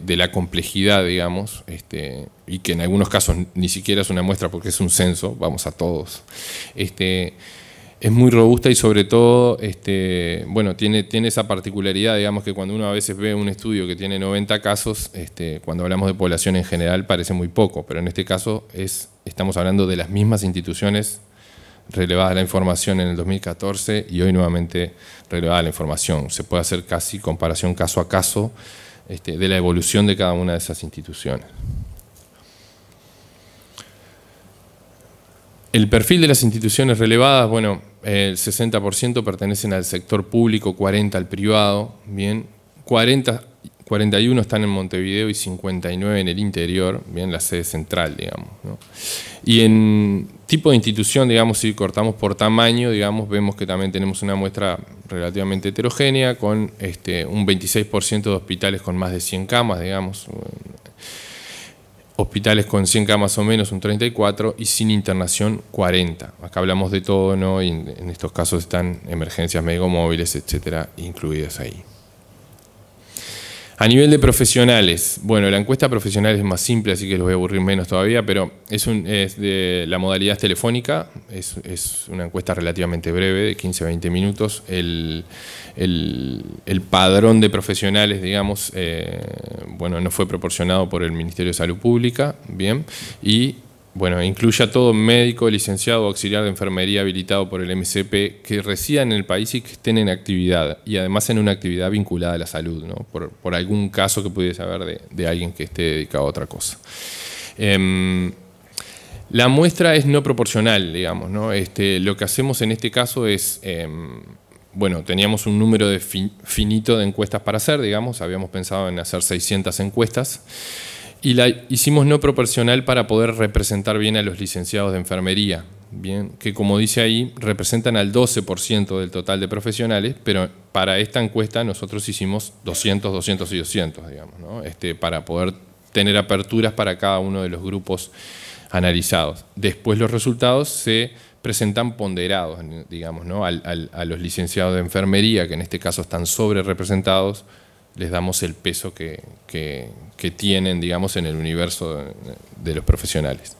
la complejidad, digamos, este, y que en algunos casos ni siquiera es una muestra porque es un censo, vamos a todos, este, es muy robusta y sobre todo, este, bueno, tiene, esa particularidad, digamos que cuando uno a veces ve un estudio que tiene 90 casos, este, cuando hablamos de población en general parece muy poco, pero en este caso es, estamos hablando de las mismas instituciones a la información en el 2014 y hoy nuevamente relevada la información. Se puede hacer casi comparación caso a caso este, de la evolución de cada una de esas instituciones. El perfil de las instituciones relevadas, bueno, el 60% pertenecen al sector público, 40% al privado, bien, 40, 41 están en Montevideo y 59 en el interior, bien, la sede central, digamos. Y en tipo de institución, digamos, si cortamos por tamaño, digamos, vemos que también tenemos una muestra relativamente heterogénea con este, un 26% de hospitales con más de 100 camas, digamos, hospitales con 100 camas o menos un 34 y sin internación 40. Acá hablamos de todo, ¿no? Y en, estos casos están emergencias médico móviles, etcétera, incluidas ahí. A nivel de profesionales, bueno, la encuesta profesional es más simple, así que los voy a aburrir menos todavía, pero es, un, de la modalidad telefónica, es, una encuesta relativamente breve, de 15-20 minutos. El, padrón de profesionales, digamos, eh, bueno, no fue proporcionado por el Ministerio de Salud Pública, bien, y bueno, incluye a todo médico, licenciado o auxiliar de enfermería habilitado por el MCP que resida en el país y que estén en actividad, y además en una actividad vinculada a la salud, ¿no? por, algún caso que pudiese haber de, alguien que esté dedicado a otra cosa. Em, la muestra es no proporcional, digamos. ¿no? Este, lo que hacemos en este caso es... Em, bueno, teníamos un número de finito de encuestas para hacer, digamos, habíamos pensado en hacer 600 encuestas y la hicimos no proporcional para poder representar bien a los licenciados de enfermería, bien, que como dice ahí, representan al 12% del total de profesionales, pero para esta encuesta nosotros hicimos 200, 200 y 200, digamos, ¿no? este, para poder tener aperturas para cada uno de los grupos analizados. Después los resultados se presentan ponderados, digamos, ¿no? a los licenciados de enfermería, que en este caso están sobre representados, les damos el peso que, que, tienen, digamos, en el universo de, los profesionales.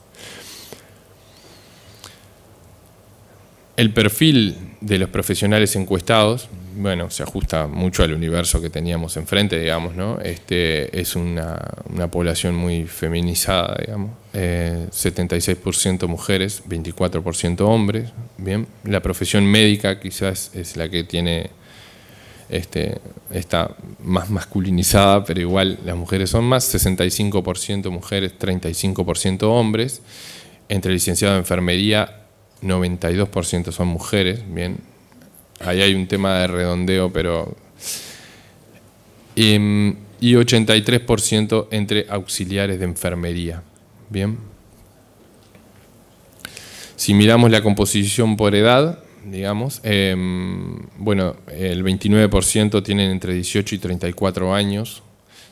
El perfil de los profesionales encuestados, bueno, se ajusta mucho al universo que teníamos enfrente, digamos, ¿no? Este, es una, una población muy feminizada, digamos. 76% eh, mujeres, 24% hombres, ¿bien? La profesión médica quizás es la que tiene este, está más masculinizada, pero igual las mujeres son más, 65% mujeres, 35% hombres. Entre licenciados de enfermería, 92% son mujeres, bien. Ahí hay un tema de redondeo, pero... Em, y 83% entre auxiliares de enfermería, bien. Si miramos la composición por edad, digamos. Em, bueno, el 29% tienen entre 18 y 34 años,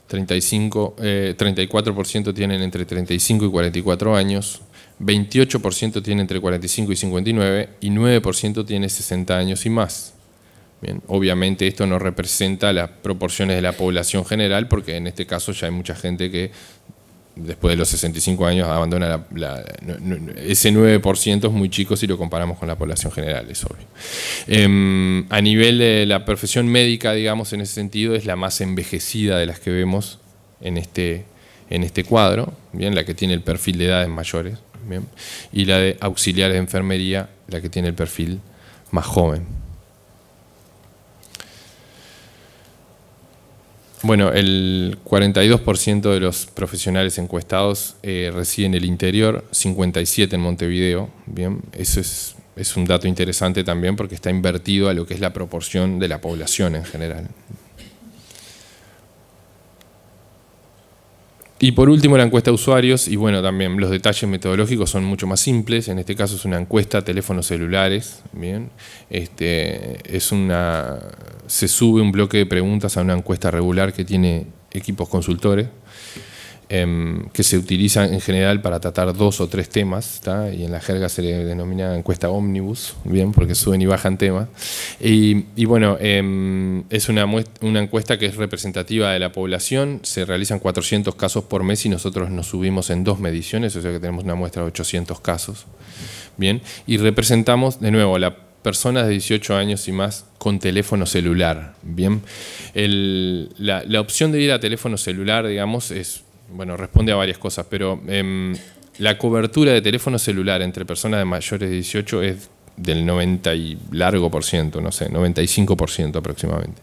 35, 34% eh, tienen entre 35 y 44 años, 28% tiene entre 45 y 59 y 9% tiene 60 años y más. Bien, obviamente esto no representa las proporciones de la población general porque en este caso ya hay mucha gente que después de los 65 años abandona la, ese 9% es muy chico si lo comparamos con la población general, es obvio. Em, a nivel de la profesión médica, digamos, en ese sentido, es la más envejecida de las que vemos en este, en este cuadro, bien, la que tiene el perfil de edades mayores, y la de auxiliares de enfermería, la que tiene el perfil más joven. Bueno, el 42% de los profesionales encuestados eh, residen en el interior, 57 en Montevideo. Bien, eso es un dato interesante también porque está invertido a lo que es la proporción de la población en general. Y por último, la encuesta de usuarios, y bueno, también los detalles metodológicos son mucho más simples. En este caso es una encuesta teléfonos celulares. Bien, este, es una, se sube un bloque de preguntas a una encuesta regular que tiene equipos consultores Em, que se utilizan en general para tratar dos o tres temas, y en la jerga se le denomina encuesta ómnibus, bien, porque suben y bajan temas. Y, bueno, em, es una, encuesta que es representativa de la población, se realizan 400 casos por mes y nosotros nos subimos en dos mediciones, o sea que tenemos una muestra de 800 casos, bien, y representamos de nuevo a la personas de 18 años y más con teléfono celular. Bien, la, opción de ir a teléfono celular, digamos, es bueno, responde a varias cosas, pero em, la cobertura de teléfono celular entre personas de mayores de 18 es del 90 y largo por ciento, no sé, 95 por ciento aproximadamente.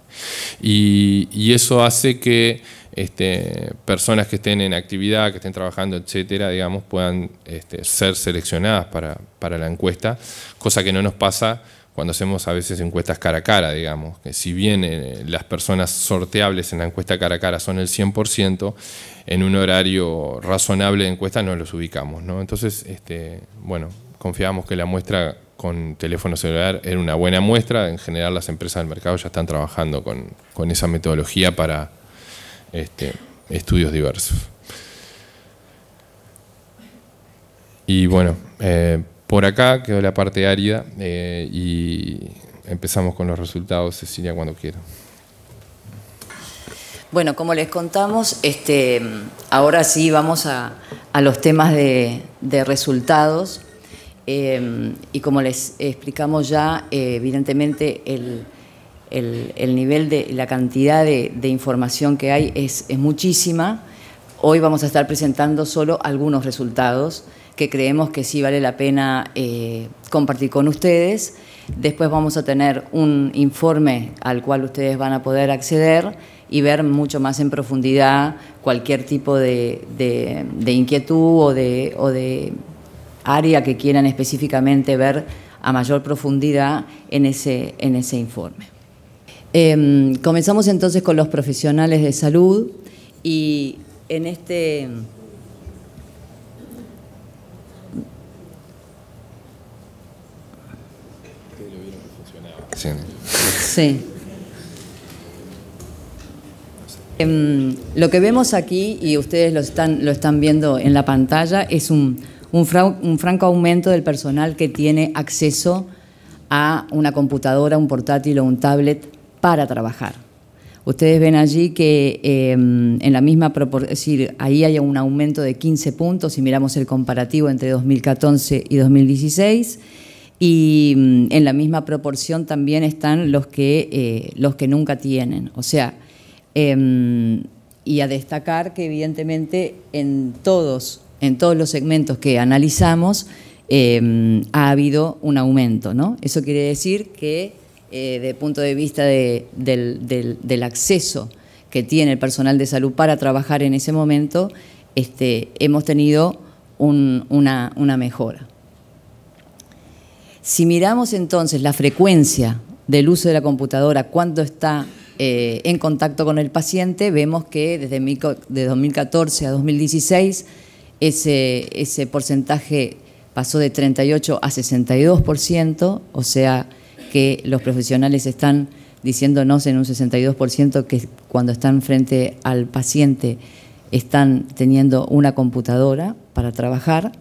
Y, eso hace que este, personas que estén en actividad, que estén trabajando, etcétera, digamos, puedan este, ser seleccionadas para, para la encuesta, cosa que no nos pasa cuando hacemos a veces encuestas cara a cara, digamos, que si bien eh, las personas sorteables en la encuesta cara a cara son el 100%, en un horario razonable de encuesta no los ubicamos. Entonces, este, bueno, confiábamos que la muestra con teléfono celular era una buena muestra. En general las empresas del mercado ya están trabajando con, esa metodología para este, estudios diversos. Y bueno, eh, por acá quedó la parte árida eh, y empezamos con los resultados, Cecilia, cuando quiera. Bueno, como les contamos, este, ahora sí vamos a, los temas de, resultados. Eh, y como les explicamos ya, eh, evidentemente el, nivel de la cantidad de, información que hay es, es, muchísima. Hoy vamos a estar presentando solo algunos resultados que creemos que sí vale la pena eh, compartir con ustedes. Después vamos a tener un informe al cual ustedes van a poder acceder y ver mucho más en profundidad cualquier tipo de, inquietud o de, o de área que quieran específicamente ver a mayor profundidad en ese, en ese informe. Em, comenzamos entonces con los profesionales de salud y en este... Sí. Em, lo que vemos aquí, y ustedes lo están, viendo en la pantalla, es un, franco aumento del personal que tiene acceso a una computadora, un portátil o un tablet para trabajar. Ustedes ven allí que em, en la misma proporción, es decir, ahí hay un aumento de 15 puntos si miramos el comparativo entre 2014 y 2016 y mm, en la misma proporción también están los que, eh, los que nunca tienen. O sea, em, y a destacar que evidentemente en todos, en todos los segmentos que analizamos em, ha habido un aumento. ¿no? Eso quiere decir que eh, desde el punto de vista del, acceso que tiene el personal de salud para trabajar en ese momento, este, hemos tenido una mejora. Si miramos entonces la frecuencia del uso de la computadora, cuando está eh, en contacto con el paciente, vemos que desde 2014 a 2016 ese porcentaje pasó de 38 a 62%, o sea que los profesionales están diciéndonos en un 62% que cuando están frente al paciente están teniendo una computadora para trabajar.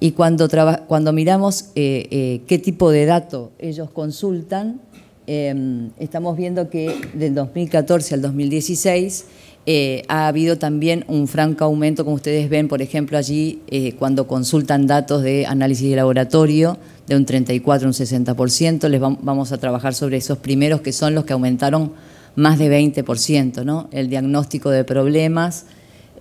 Y cuando, cuando miramos eh, eh, qué tipo de datos ellos consultan, em, estamos viendo que del 2014 al 2016 eh, ha habido también un franco aumento, como ustedes ven, por ejemplo, allí cuando consultan datos de análisis de laboratorio de un 34 a un 60%, les vamos a trabajar sobre esos primeros que son los que aumentaron más de 20%, ¿no? El diagnóstico de problemas,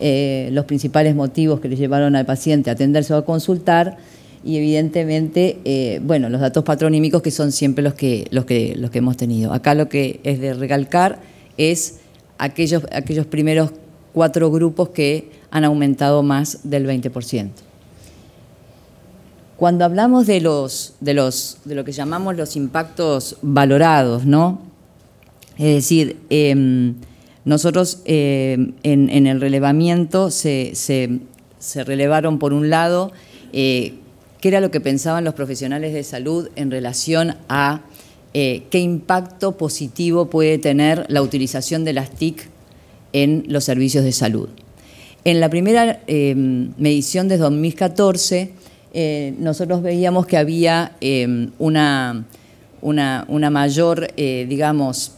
eh, los principales motivos que le llevaron al paciente a atenderse o a consultar y evidentemente, eh, bueno, los datos patronímicos que son siempre los que, los, los que hemos tenido. Acá lo que es de recalcar es aquellos, aquellos primeros cuatro grupos que han aumentado más del 20%. Cuando hablamos de, los, de, los, de lo que llamamos los impactos valorados, ¿no? Es decir, em, nosotros eh, en, el relevamiento se, relevaron por un lado eh, qué era lo que pensaban los profesionales de salud en relación a eh, qué impacto positivo puede tener la utilización de las TIC en los servicios de salud. En la primera medición de 2014, nosotros veíamos que había una, una mayor, digamos,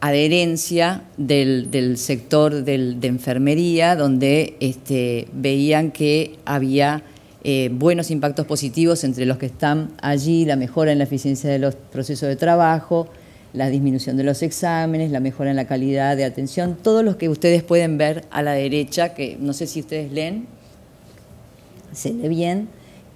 adherencia del, sector de enfermería, donde este, veían que había eh, buenos impactos positivos entre los que están allí, la mejora en la eficiencia de los procesos de trabajo, la disminución de los exámenes, la mejora en la calidad de atención, todos los que ustedes pueden ver a la derecha, que no sé si ustedes leen, se ve bien,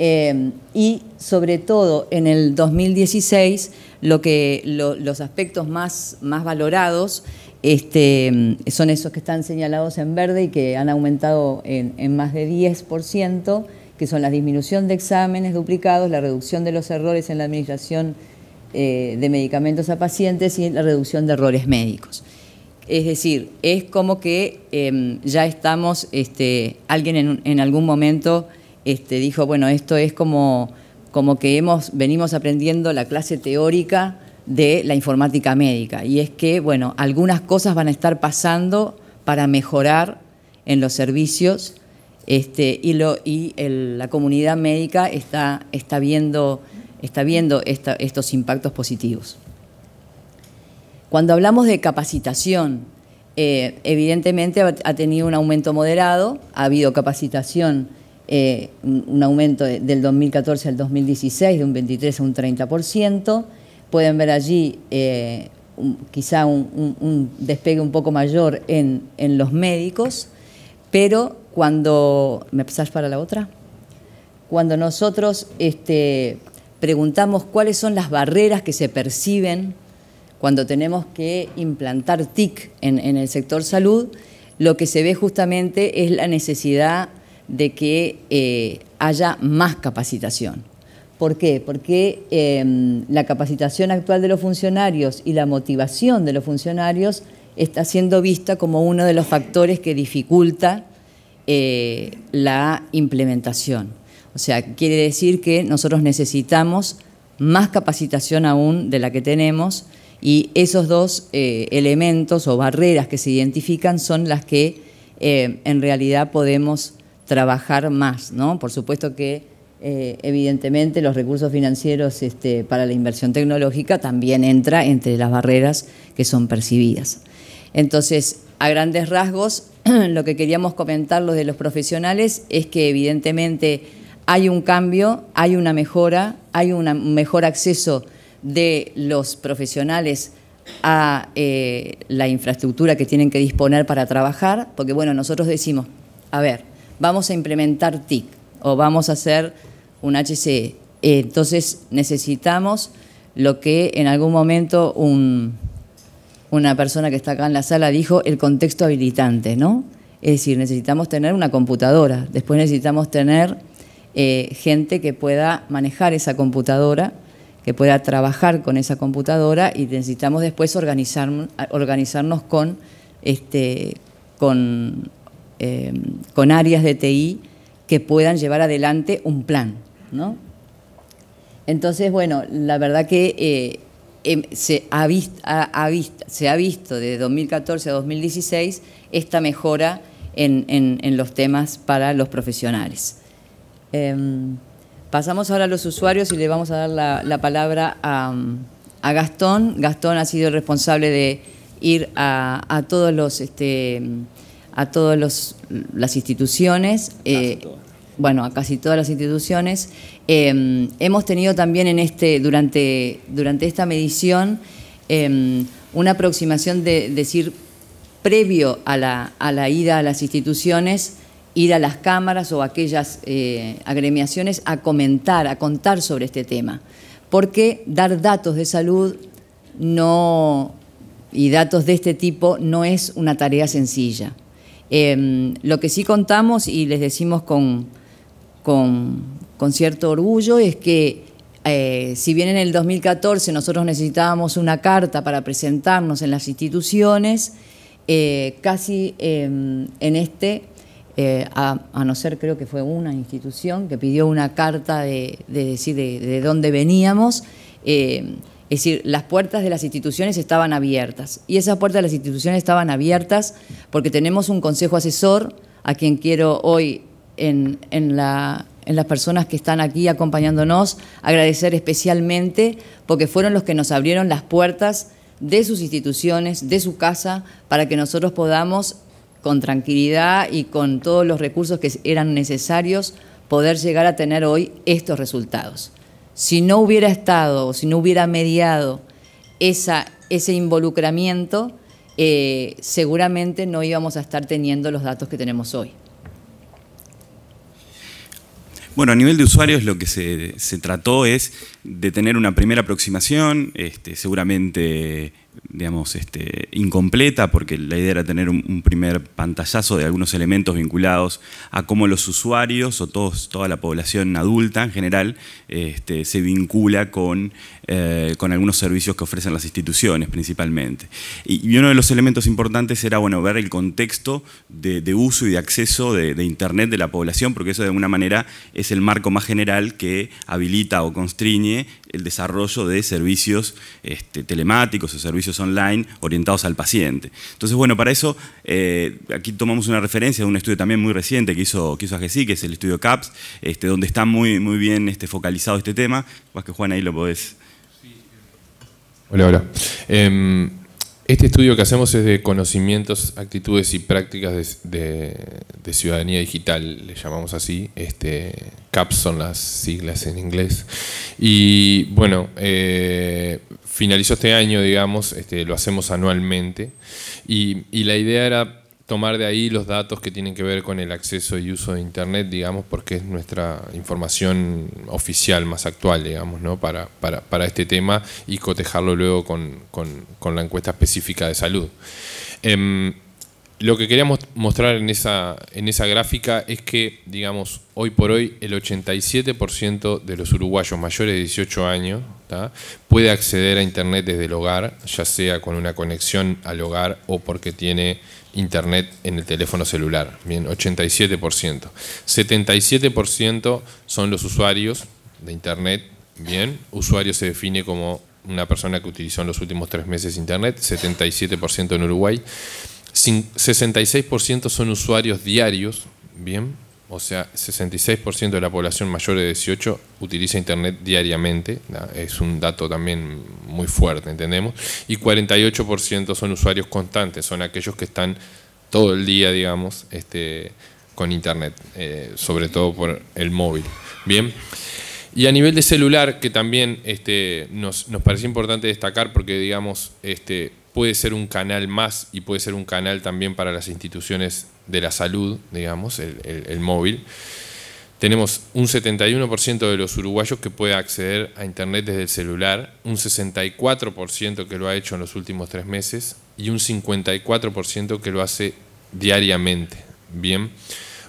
Em, y sobre todo en el 2016, lo que, los aspectos más, valorados este, son esos que están señalados en verde y que han aumentado en, más de 10%, que son la disminución de exámenes duplicados, la reducción de los errores en la administración eh, de medicamentos a pacientes y la reducción de errores médicos. Es decir, es como que em, ya estamos, este, alguien en algún momento este, dijo, bueno, esto es como, como que hemos, venimos aprendiendo la clase teórica de la informática médica. Y es que, bueno, algunas cosas van a estar pasando para mejorar en los servicios este, y, y la comunidad médica está, está viendo, está viendo estos impactos positivos. Cuando hablamos de capacitación, eh, evidentemente ha tenido un aumento moderado, ha habido capacitación eh, un aumento del 2014 al 2016 de un 23 a un 30%. Pueden ver allí eh, quizá un, despegue un poco mayor en, los médicos, pero cuando... ¿Me pasás para la otra? Cuando nosotros este, preguntamos cuáles son las barreras que se perciben cuando tenemos que implantar TIC en, en el sector salud, lo que se ve justamente es la necesidad de que eh, haya más capacitación. ¿Por qué? Porque em, la capacitación actual de los funcionarios y la motivación de los funcionarios está siendo vista como uno de los factores que dificulta eh, la implementación. O sea, quiere decir que nosotros necesitamos más capacitación aún de la que tenemos y esos dos eh, elementos o barreras que se identifican son las que en realidad podemos trabajar más, ¿no? Por supuesto que eh, evidentemente los recursos financieros este, para la inversión tecnológica también entra entre las barreras que son percibidas. Entonces, a grandes rasgos, lo que queríamos comentar los de los profesionales es que evidentemente hay un cambio, hay una mejora, hay un mejor acceso de los profesionales a eh, la infraestructura que tienen que disponer para trabajar, porque bueno, nosotros decimos, a ver, vamos a implementar TIC o vamos a hacer un HCE. Entonces necesitamos lo que en algún momento una persona que está acá en la sala dijo, el contexto habilitante, ¿no? Es decir, necesitamos tener una computadora, después necesitamos tener eh, gente que pueda manejar esa computadora, que pueda trabajar con esa computadora y necesitamos después organizarnos con, este, con Em, con áreas de TI que puedan llevar adelante un plan. Entonces, bueno, la verdad que eh, em, se, ha se, ha visto, de 2014 a 2016 esta mejora en, los temas para los profesionales. Em, pasamos ahora a los usuarios y le vamos a dar la, palabra a, Gastón. Gastón ha sido el responsable de ir a, todos los... Este, a todas las instituciones. Eh, bueno, a casi todas las instituciones. Em, hemos tenido también en este, durante, durante esta medición em, una aproximación de decir, previo a la, a la ida a las instituciones, ir a las cámaras o a aquellas eh, agremiaciones a comentar, a contar sobre este tema. Porque dar datos de salud no, y datos de este tipo no es una tarea sencilla. Em, lo que sí contamos y les decimos con, con, cierto orgullo es que eh, si bien en el 2014 nosotros necesitábamos una carta para presentarnos en las instituciones, eh, casi em, en este, eh, a, no ser creo que fue una institución que pidió una carta de, decir de dónde veníamos, em, es decir, las puertas de las instituciones estaban abiertas. Y esas puertas de las instituciones estaban abiertas porque tenemos un consejo asesor a quien quiero hoy en, las personas que están aquí acompañándonos agradecer especialmente porque fueron los que nos abrieron las puertas de sus instituciones, de su casa, para que nosotros podamos con tranquilidad y con todos los recursos que eran necesarios poder llegar a tener hoy estos resultados. Si no hubiera estado, si no hubiera mediado ese involucramiento, eh, seguramente no íbamos a estar teniendo los datos que tenemos hoy. Bueno, a nivel de usuarios lo que se trató es de tener una primera aproximación, este, seguramente digamos, este, incompleta, porque la idea era tener un, primer pantallazo de algunos elementos vinculados a cómo los usuarios o toda la población adulta en general este, se vincula con, eh, con algunos servicios que ofrecen las instituciones principalmente. Y, uno de los elementos importantes era bueno, ver el contexto de, uso y de acceso de, de, Internet de la población, porque eso de alguna manera es el marco más general que habilita o constriñe el desarrollo de servicios este, telemáticos o servicios online orientados al paciente. Entonces, bueno, para eso eh, aquí tomamos una referencia de un estudio también muy reciente que hizo, que que es el estudio CAPS, este, donde está muy, muy bien este, focalizado este tema. Vas que Juan ahí lo podés. Hola, hola. Em, este estudio que hacemos es de conocimientos, actitudes y prácticas de, ciudadanía digital, le llamamos así. Este, CAPS son las siglas en inglés. Y bueno, eh, finalizó este año, digamos, este, lo hacemos anualmente. y la idea era tomar de ahí los datos que tienen que ver con el acceso y uso de Internet, digamos, porque es nuestra información oficial más actual, digamos, ¿no? para, para, este tema y cotejarlo luego con, la encuesta específica de salud. Em, lo que queríamos mostrar en esa, en esa gráfica es que, digamos, hoy por hoy el 87% de los uruguayos mayores de 18 años puede acceder a Internet desde el hogar, ya sea con una conexión al hogar o porque tiene internet en el teléfono celular, bien, 87%. 77% son los usuarios de internet, bien, usuario se define como una persona que utilizó en los últimos tres meses internet, 77% en Uruguay, 66% son usuarios diarios, bien, o sea, 66% de la población mayor de 18 utiliza Internet diariamente, es un dato también muy fuerte, entendemos, y 48% son usuarios constantes, son aquellos que están todo el día, digamos, este, con Internet, eh, sobre todo por el móvil. Bien. Y a nivel de celular, que también este, nos, nos importante destacar porque, digamos, este, puede ser un canal más y puede ser un canal también para las instituciones de la salud, digamos, el, móvil, tenemos un 71% de los uruguayos que puede acceder a Internet desde el celular, un 64% que lo ha hecho en los últimos tres meses y un 54% que lo hace diariamente. Bien,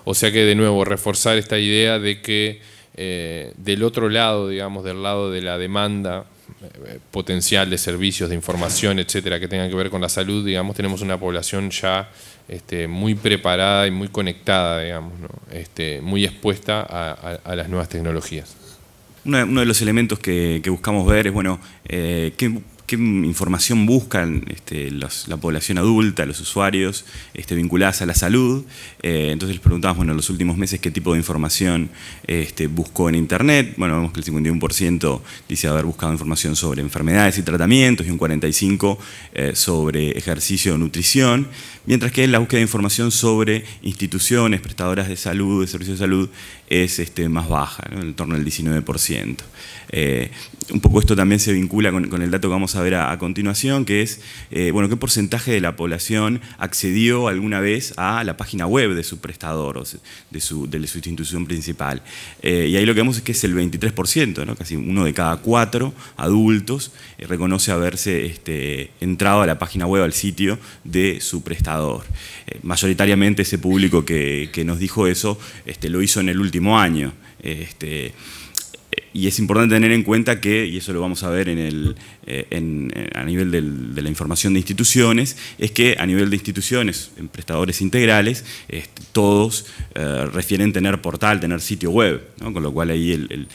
o sea que de nuevo reforzar esta idea de que eh, del otro lado, digamos, del lado de la demanda eh, potencial de servicios, de información, etcétera, que tengan que ver con la salud, digamos, tenemos una población ya este, muy preparada y muy conectada, digamos, este, muy expuesta a, las nuevas tecnologías. Uno de, los elementos que, buscamos ver es, bueno, eh, qué qué información buscan este, la población adulta, los usuarios, vinculados este, vinculadas a la salud. Eh, entonces les preguntamos, bueno, en los últimos meses qué tipo de información este, buscó en Internet. Bueno, vemos que el 51% dice haber buscado información sobre enfermedades y tratamientos y un 45% eh, sobre ejercicio o nutrición, mientras que la búsqueda de información sobre instituciones, prestadoras de salud, de servicios de salud, es más baja, en torno al 19%. Eh, un poco esto también se vincula con, con el dato que vamos a ver a, continuación, que es eh, bueno, qué porcentaje de la población accedió alguna vez a la página web de su prestador de su, de su institución principal. Eh, y ahí lo que vemos es que es el 23%, ¿no? casi uno de cada cuatro adultos eh, reconoce haberse este, entrado a la página web, al sitio de su prestador. mayoritariamente ese público que, nos dijo eso este, lo hizo en el último año. Este, y es importante tener en cuenta que, y eso lo vamos a ver en el, eh, eh, a nivel de la información de instituciones, es que a nivel de instituciones, en prestadores integrales, todos eh, refieren tener portal, tener sitio web, con lo cual ahí el,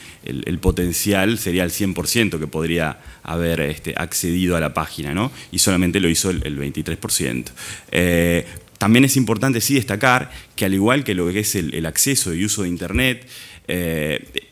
potencial sería el 100% que podría haber este, accedido a la página, ¿no? y solamente lo hizo el, 23%. también es importante sí destacar que al igual que lo que es el, acceso y uso de Internet,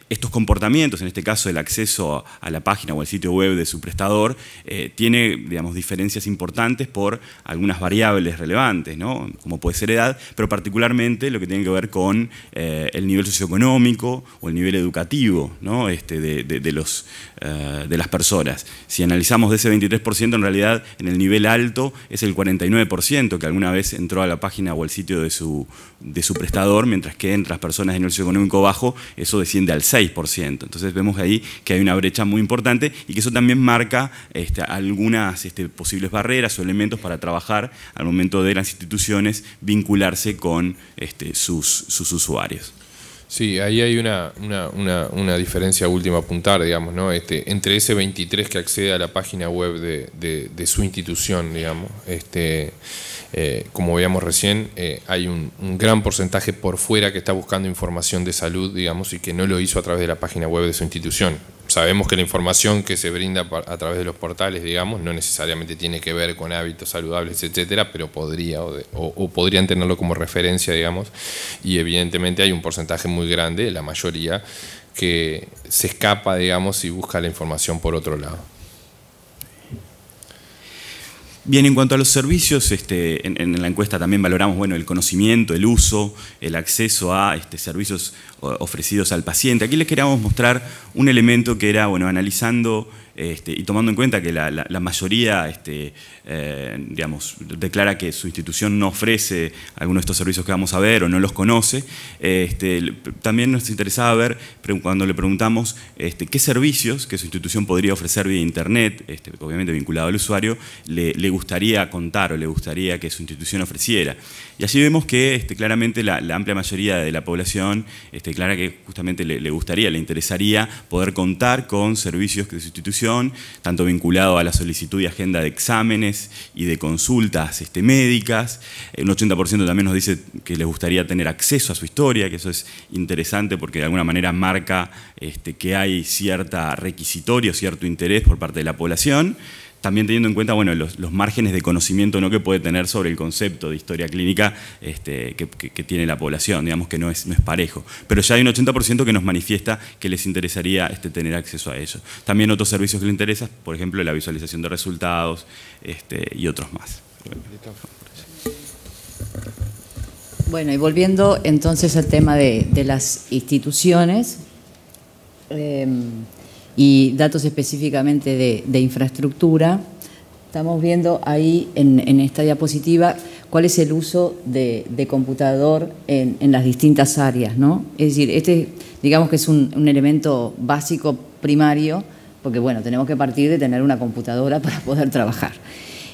estos comportamientos, en este caso el acceso a la página o al sitio web de su prestador, eh, tiene digamos, diferencias importantes por algunas variables relevantes, como puede ser edad, pero particularmente lo que tiene que ver con eh, el nivel socioeconómico o el nivel educativo ¿no? Este, de, los, eh, de las personas. Si analizamos de ese 23%, en realidad en el nivel alto es el 49% que alguna vez entró a la página o al sitio de su de su prestador, mientras que entre las personas de nivel económico bajo eso desciende al 6%. Entonces vemos ahí que hay una brecha muy importante y que eso también marca este, algunas este, posibles barreras o elementos para trabajar al momento de las instituciones vincularse con este, sus usuarios. Sí, ahí hay una, una, una, diferencia última a apuntar, digamos, ¿no? Este, entre ese 23 que accede a la página web de, su institución, digamos, este, eh, como veíamos recién, eh, hay un, un, gran porcentaje por fuera que está buscando información de salud, digamos, y que no lo hizo a través de la página web de su institución sabemos que la información que se brinda a través de los portales, digamos, no necesariamente tiene que ver con hábitos saludables, etcétera, pero podría o, podrían tenerlo como referencia, digamos, y evidentemente hay un porcentaje muy grande, la mayoría, que se escapa, digamos, y busca la información por otro lado. Bien, en cuanto a los servicios, este, en, la encuesta también valoramos bueno, el conocimiento, el uso, el acceso a este, servicios ofrecidos al paciente. Aquí les queríamos mostrar un elemento que era, bueno, analizando este, y tomando en cuenta que la, mayoría este, eh, declara que su institución no ofrece algunos de estos servicios que vamos a ver o no los conoce, este, también nos interesaba ver cuando le preguntamos qué servicios que su institución podría ofrecer vía Internet, obviamente vinculado al usuario, le gustaría contar o le gustaría que su institución ofreciera. Y así vemos que este, claramente la, amplia mayoría de la población este, clara que justamente le, gustaría, le interesaría poder contar con servicios de sustitución, tanto vinculado a la solicitud y agenda de exámenes y de consultas este, médicas. Un 80% también nos dice que les gustaría tener acceso a su historia, que eso es interesante porque de alguna manera marca este, que hay cierta requisitorio, cierto interés por parte de la población también teniendo en cuenta bueno, los, márgenes de conocimiento ¿no? que puede tener sobre el concepto de historia clínica este, que, tiene la población, digamos que no es, no es parejo. Pero ya hay un 80% que nos manifiesta que les interesaría este, tener acceso a eso. También otros servicios que les interesan, por ejemplo, la visualización de resultados este, y otros más. Bueno, y volviendo entonces al tema de, de las instituciones, eh, y datos específicamente de, infraestructura. Estamos viendo ahí en, esta diapositiva cuál es el uso de, computador en, las distintas áreas, ¿no? Es decir, este digamos que es un, elemento básico primario, porque bueno, tenemos que partir de tener una computadora para poder trabajar.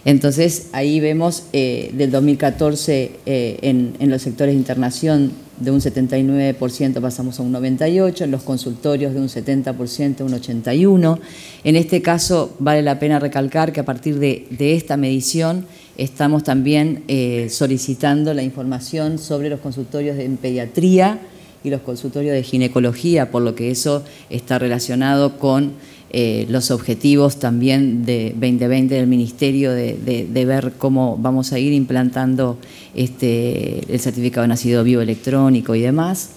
Entonces, ahí vemos eh, del 2014 eh, en, en, los sectores de internación de un 79% pasamos a un 98%, en los consultorios de un 70% a un 81%. En este caso vale la pena recalcar que a partir de, esta medición estamos también eh, solicitando la información sobre los consultorios en pediatría y los consultorios de ginecología, por lo que eso está relacionado con eh, los objetivos también de 2020 del Ministerio, de, ver cómo vamos a ir implantando este, el certificado de nacido bioelectrónico y demás,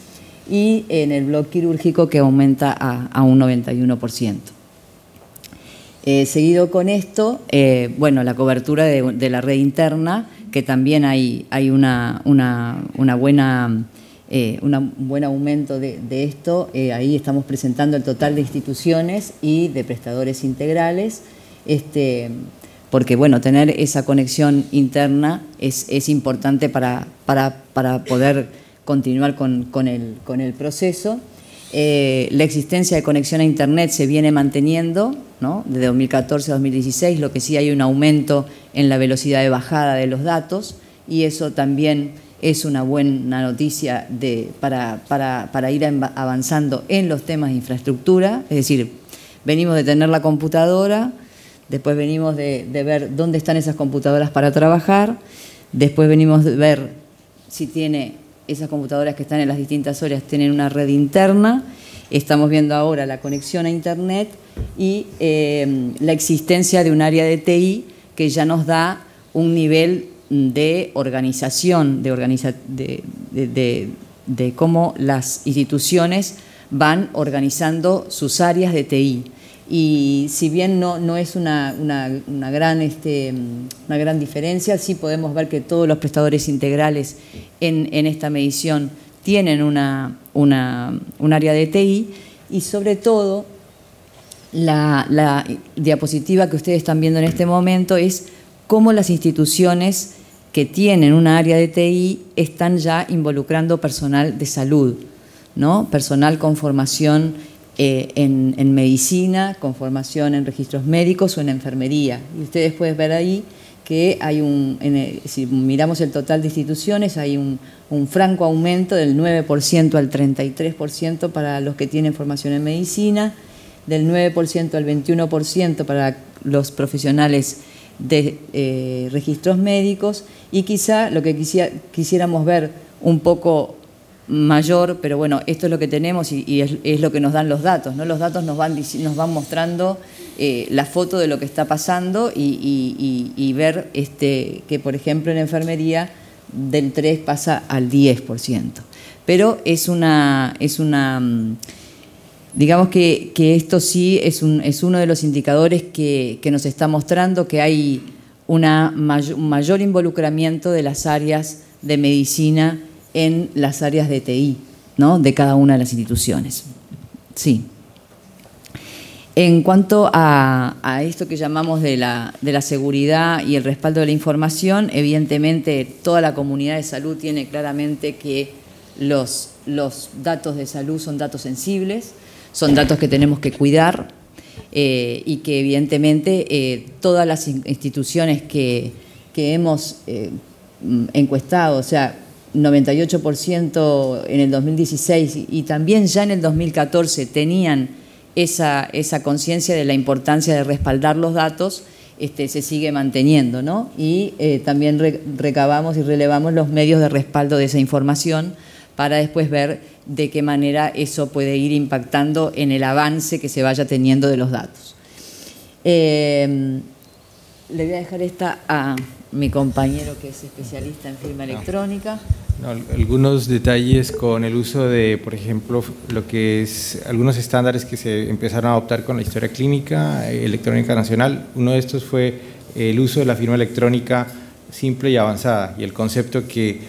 y en el blog quirúrgico que aumenta a, un 91%. Eh, seguido con esto, eh, bueno, la cobertura de, la red interna, que también hay, hay una buena eh, un buen aumento de, esto. Eh, ahí estamos presentando el total de instituciones y de prestadores integrales, este, porque bueno, tener esa conexión interna es, es importante para, para, poder continuar con, el, con el, proceso. Eh, la existencia de conexión a Internet se viene manteniendo ¿no? desde 2014 a 2016, lo que sí hay un aumento en la velocidad de bajada de los datos y eso también es una buena noticia para, ir avanzando en los temas de infraestructura, es decir, venimos de tener la computadora, después venimos de, ver dónde están esas computadoras para trabajar, después venimos de ver si tiene esas computadoras que están en las distintas áreas tienen una red interna, estamos viendo ahora la conexión a Internet y eh, la existencia de un área de TI que ya nos da un nivel de organización, de, de, cómo las instituciones van organizando sus áreas de TI. Y si bien no, es una, este, una, gran, diferencia, sí podemos ver que todos los prestadores integrales en, esta medición tienen una, un área de TI y sobre todo la, la diapositiva que ustedes están viendo en este momento es cómo las instituciones que tienen una área de TI están ya involucrando personal de salud, ¿no? personal con formación eh, en, medicina, con formación en registros médicos o en enfermería. Y ustedes pueden ver ahí que hay un, si miramos el total de instituciones, hay un, franco aumento del 9% al 33% para los que tienen formación en medicina, del 9% al 21% para los profesionales de eh, registros médicos y quizá lo que quisiéramos ver un poco mayor, pero bueno, esto es lo que tenemos y, es, lo que nos dan los datos, ¿no? Los datos nos van, nos van mostrando eh, la foto de lo que está pasando y, ver este, que, por ejemplo, en enfermería del 3 pasa al 10%. Pero es una, es una mm, digamos que, esto sí es, un, es uno de los indicadores que, que nos está mostrando que hay una un mayor involucramiento de las áreas de medicina en las áreas de TI, de cada una de las instituciones. Sí. En cuanto a, esto que llamamos de la, seguridad y el respaldo de la información, evidentemente toda la comunidad de salud tiene claramente que los, los datos de salud son datos sensibles, son datos que tenemos que cuidar, eh, y que evidentemente eh, todas las instituciones que, hemos eh, mm, encuestado, o sea, 98% en el 2016 y también ya en el 2014 tenían esa, conciencia de la importancia de respaldar los datos, este, se sigue manteniendo, ¿no? Y también recabamos y relevamos los medios de respaldo de esa información para después ver de qué manera eso puede ir impactando en el avance que se vaya teniendo de los datos. Em, le voy a dejar esta a mi compañero que es especialista en firma electrónica. algunos detalles con el uso de, por ejemplo, lo que es algunos estándares que se empezaron a adoptar con la historia clínica eh, electrónica nacional. Uno de estos fue el uso de la firma electrónica simple y avanzada. Y el concepto que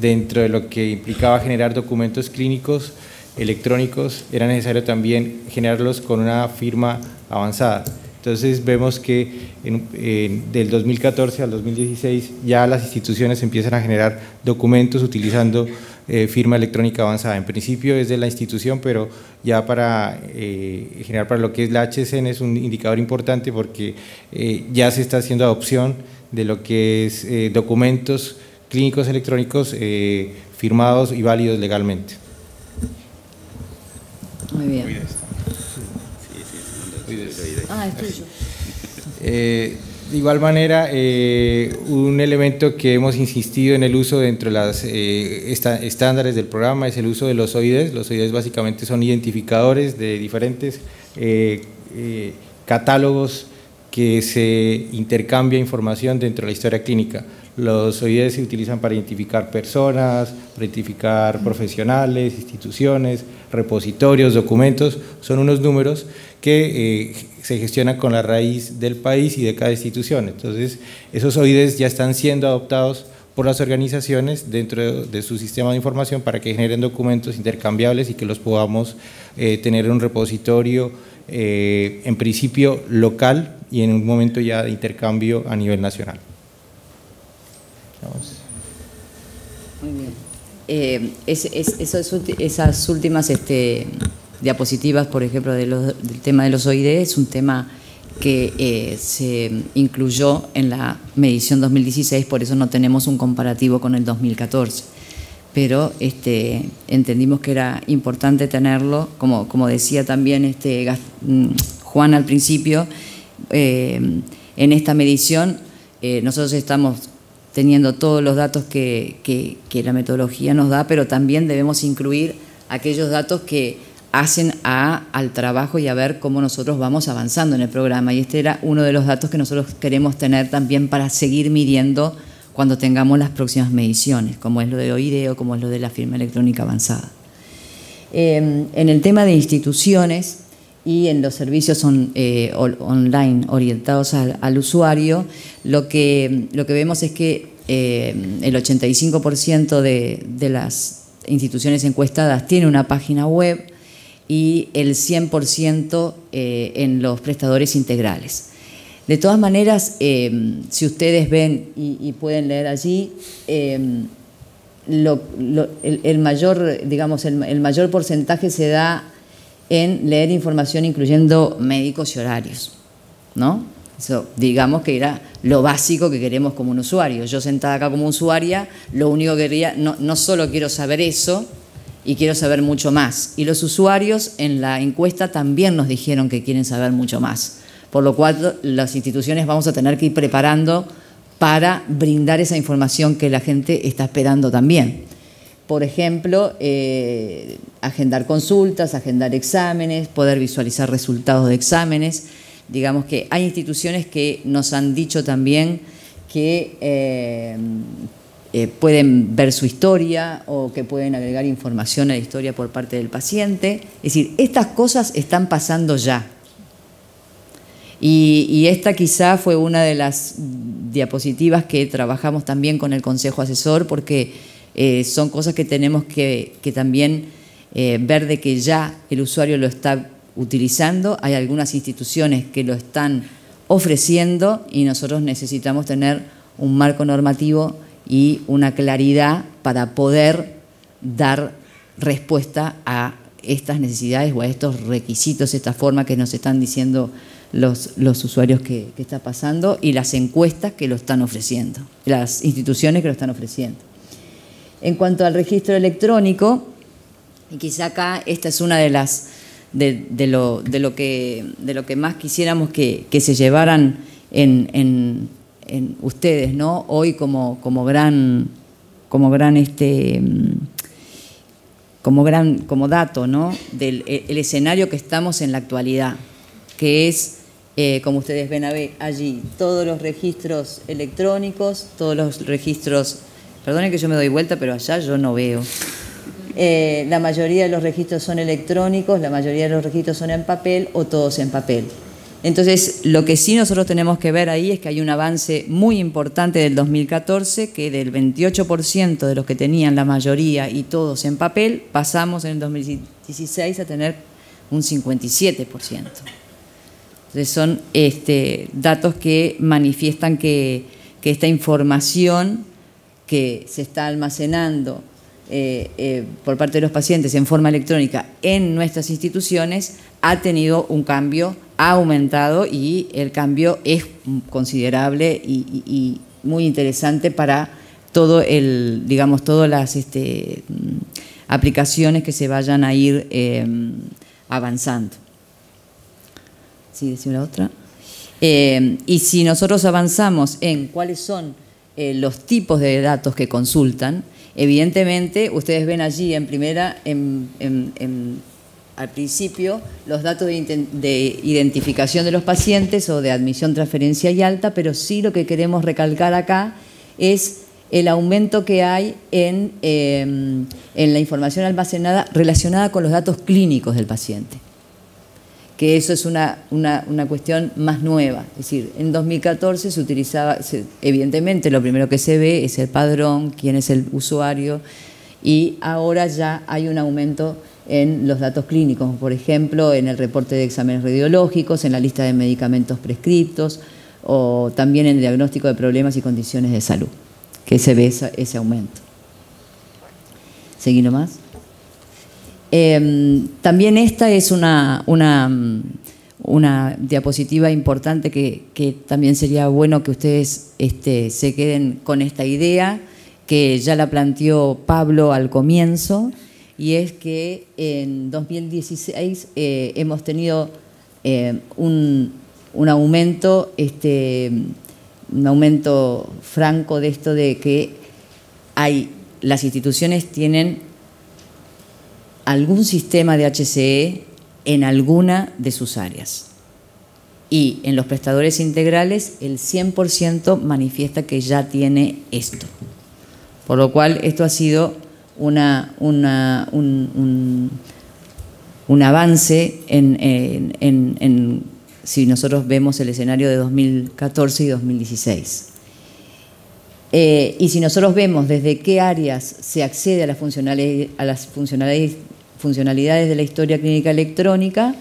dentro de lo que implicaba generar documentos clínicos electrónicos, era necesario también generarlos con una firma avanzada. Entonces vemos que del 2014 al 2016 ya las instituciones empiezan a generar documentos utilizando eh, firma electrónica avanzada. En principio es de la institución, pero ya para eh, generar para lo que es la HSN es un indicador importante porque eh, ya se está haciendo adopción de lo que es eh, documentos clínicos electrónicos eh, firmados y válidos legalmente. Muy bien. Ah, eh, de igual manera, un elemento que hemos insistido en el uso dentro de los estándares del programa es el uso de los OIDs. Los OIDs básicamente son identificadores de diferentes catálogos que se intercambia información dentro de la historia clínica. Los OIDs se utilizan para identificar personas, para identificar profesionales, instituciones, repositorios, documentos. Son unos números que eh, se gestionan con la raíz del país y de cada institución. Entonces, esos OIDs ya están siendo adoptados por las organizaciones dentro de su sistema de información para que generen documentos intercambiables y que los podamos eh, tener en un repositorio eh, en principio local y en un momento ya de intercambio a nivel nacional. Muy bien. Eh, esas, últimas este, diapositivas, por ejemplo, del tema de los OID, es un tema que eh, se incluyó en la medición 2016, por eso no tenemos un comparativo con el 2014 pero este, entendimos que era importante tenerlo, como, decía también este, mm, Juan al principio, eh, en esta medición eh, nosotros estamos teniendo todos los datos que, la metodología nos da, pero también debemos incluir aquellos datos que hacen al trabajo y a ver cómo nosotros vamos avanzando en el programa. Y este era uno de los datos que nosotros queremos tener también para seguir midiendo cuando tengamos las próximas mediciones, como es lo de OIDEO, como es lo de la firma electrónica avanzada. Em, en el tema de instituciones y en los servicios eh, online orientados al, usuario, lo que, vemos es que em, el 85% de, de las instituciones encuestadas tiene una página web y el 100% eh, en los prestadores integrales. De todas maneras, eh, si ustedes ven y, pueden leer allí, eh, el, mayor, digamos, el, mayor porcentaje se da en leer información incluyendo médicos y horarios, ¿no? digamos que era lo básico que queremos como un usuario. Yo sentada acá como usuaria, lo único que quería, no solo quiero saber eso, y quiero saber mucho más. Y los usuarios en la encuesta también nos dijeron que quieren saber mucho más por lo cual las instituciones vamos a tener que ir preparando para brindar esa información que la gente está esperando también. Por ejemplo, eh, agendar consultas, agendar exámenes, poder visualizar resultados de exámenes. Digamos que hay instituciones que nos han dicho también que eh, eh, pueden ver su historia o que pueden agregar información a la historia por parte del paciente. Es decir, estas cosas están pasando ya. Y, esta quizá fue una de las diapositivas que trabajamos también con el Consejo Asesor, porque eh, son cosas que tenemos que, también eh, ver de que ya el usuario lo está utilizando, hay algunas instituciones que lo están ofreciendo y nosotros necesitamos tener un marco normativo y una claridad para poder dar respuesta a estas necesidades o a estos requisitos, esta forma que nos están diciendo los, usuarios que, está pasando y las encuestas que lo están ofreciendo, las instituciones que lo están ofreciendo. En cuanto al registro electrónico, y quizá acá esta es una de las de, lo, que, de lo que más quisiéramos que, se llevaran en, ustedes, ¿no? Hoy como, como gran como gran este mm, como gran como dato, ¿no? Del e, escenario que estamos en la actualidad, que es eh, como ustedes ven allí, todos los registros electrónicos, todos los registros, perdonen que yo me doy vuelta, pero allá yo no veo. Eh, la mayoría de los registros son electrónicos, la mayoría de los registros son en papel o todos en papel. Entonces, lo que sí nosotros tenemos que ver ahí es que hay un avance muy importante del 2014, que del 28% de los que tenían la mayoría y todos en papel, pasamos en el 2016 a tener un 57%. Entonces son este, datos que manifiestan que, esta información que se está almacenando eh, eh, por parte de los pacientes en forma electrónica en nuestras instituciones ha tenido un cambio, ha aumentado y el cambio es considerable y, muy interesante para todo el, digamos, todas las este, mm, aplicaciones que se vayan a ir em, avanzando sí, decía la otra. Eh, y si nosotros avanzamos en cuáles son eh, los tipos de datos que consultan, evidentemente ustedes ven allí en primera, al principio, los datos de, identificación de los pacientes o de admisión, transferencia y alta, pero sí lo que queremos recalcar acá es el aumento que hay en em, la información almacenada relacionada con los datos clínicos del paciente que eso es una, una, cuestión más nueva. Es decir, en 2014 se utilizaba, evidentemente lo primero que se ve es el padrón, quién es el usuario, y ahora ya hay un aumento en los datos clínicos, por ejemplo, en el reporte de exámenes radiológicos, en la lista de medicamentos prescriptos, o también en el diagnóstico de problemas y condiciones de salud, que se ve ese, ese aumento. Seguí nomás. Em, también esta es una, una, diapositiva importante que, también sería bueno que ustedes este, se queden con esta idea que ya la planteó Pablo al comienzo, y es que en 2016 eh, hemos tenido eh, un, aumento, este, un aumento franco de esto de que hay, las instituciones tienen algún sistema de HCE en alguna de sus áreas. Y en los prestadores integrales el 100% manifiesta que ya tiene esto. Por lo cual esto ha sido una, un, avance en, si nosotros vemos el escenario de 2014 y 2016. Eh, y si nosotros vemos desde qué áreas se accede a las a las funcionalidades funcionalidades de la historia clínica electrónica,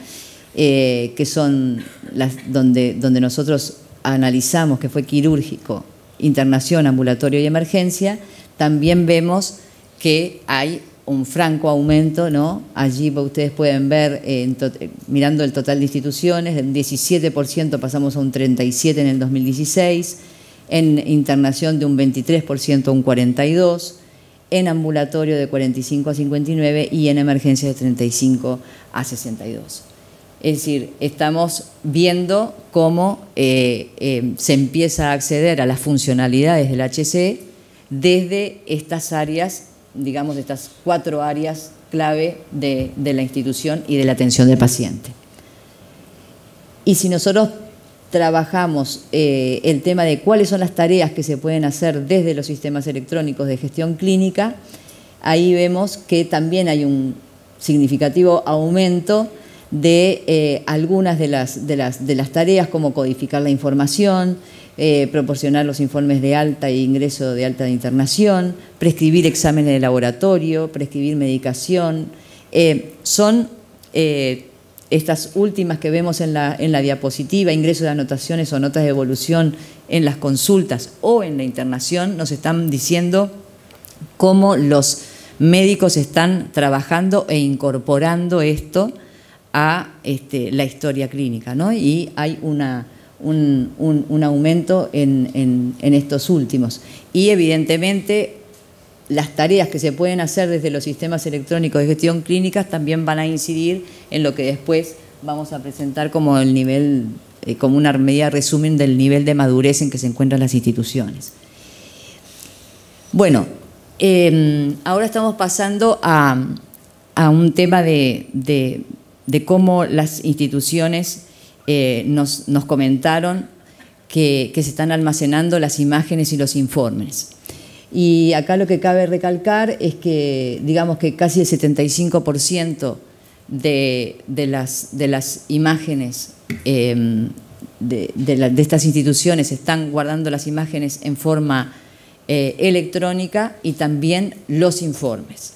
eh, que son las donde, donde nosotros analizamos que fue quirúrgico, internación, ambulatorio y emergencia, también vemos que hay un franco aumento, ¿no? Allí ustedes pueden ver, eh, eh, mirando el total de instituciones, del 17% pasamos a un 37% en el 2016, en internación de un 23% a un 42%, en ambulatorio de 45 a 59 y en emergencia de 35 a 62. Es decir, estamos viendo cómo eh, eh, se empieza a acceder a las funcionalidades del HCE desde estas áreas, digamos, estas cuatro áreas clave de, de la institución y de la atención del paciente. Y si nosotros trabajamos eh, el tema de cuáles son las tareas que se pueden hacer desde los sistemas electrónicos de gestión clínica, ahí vemos que también hay un significativo aumento de eh, algunas de las, de, las, de las, tareas como codificar la información, eh, proporcionar los informes de alta e ingreso de alta de internación, prescribir exámenes de laboratorio, prescribir medicación. son estas últimas que vemos en la, en la diapositiva, ingresos de anotaciones o notas de evolución en las consultas o en la internación, nos están diciendo cómo los médicos están trabajando e incorporando esto a este, la historia clínica, ¿no? Y hay una, un, aumento en, en estos últimos. Y evidentemente las tareas que se pueden hacer desde los sistemas electrónicos de gestión clínica también van a incidir en lo que después vamos a presentar como el nivel, eh, como una medida resumen del nivel de madurez en que se encuentran las instituciones. Bueno, em, ahora estamos pasando a, un tema de, cómo las instituciones eh, nos, comentaron que, que se están almacenando las imágenes y los informes. Y acá lo que cabe recalcar es que, digamos que casi el 75% de, las, de las imágenes em, de, estas instituciones están guardando las imágenes en forma eh, electrónica y también los informes.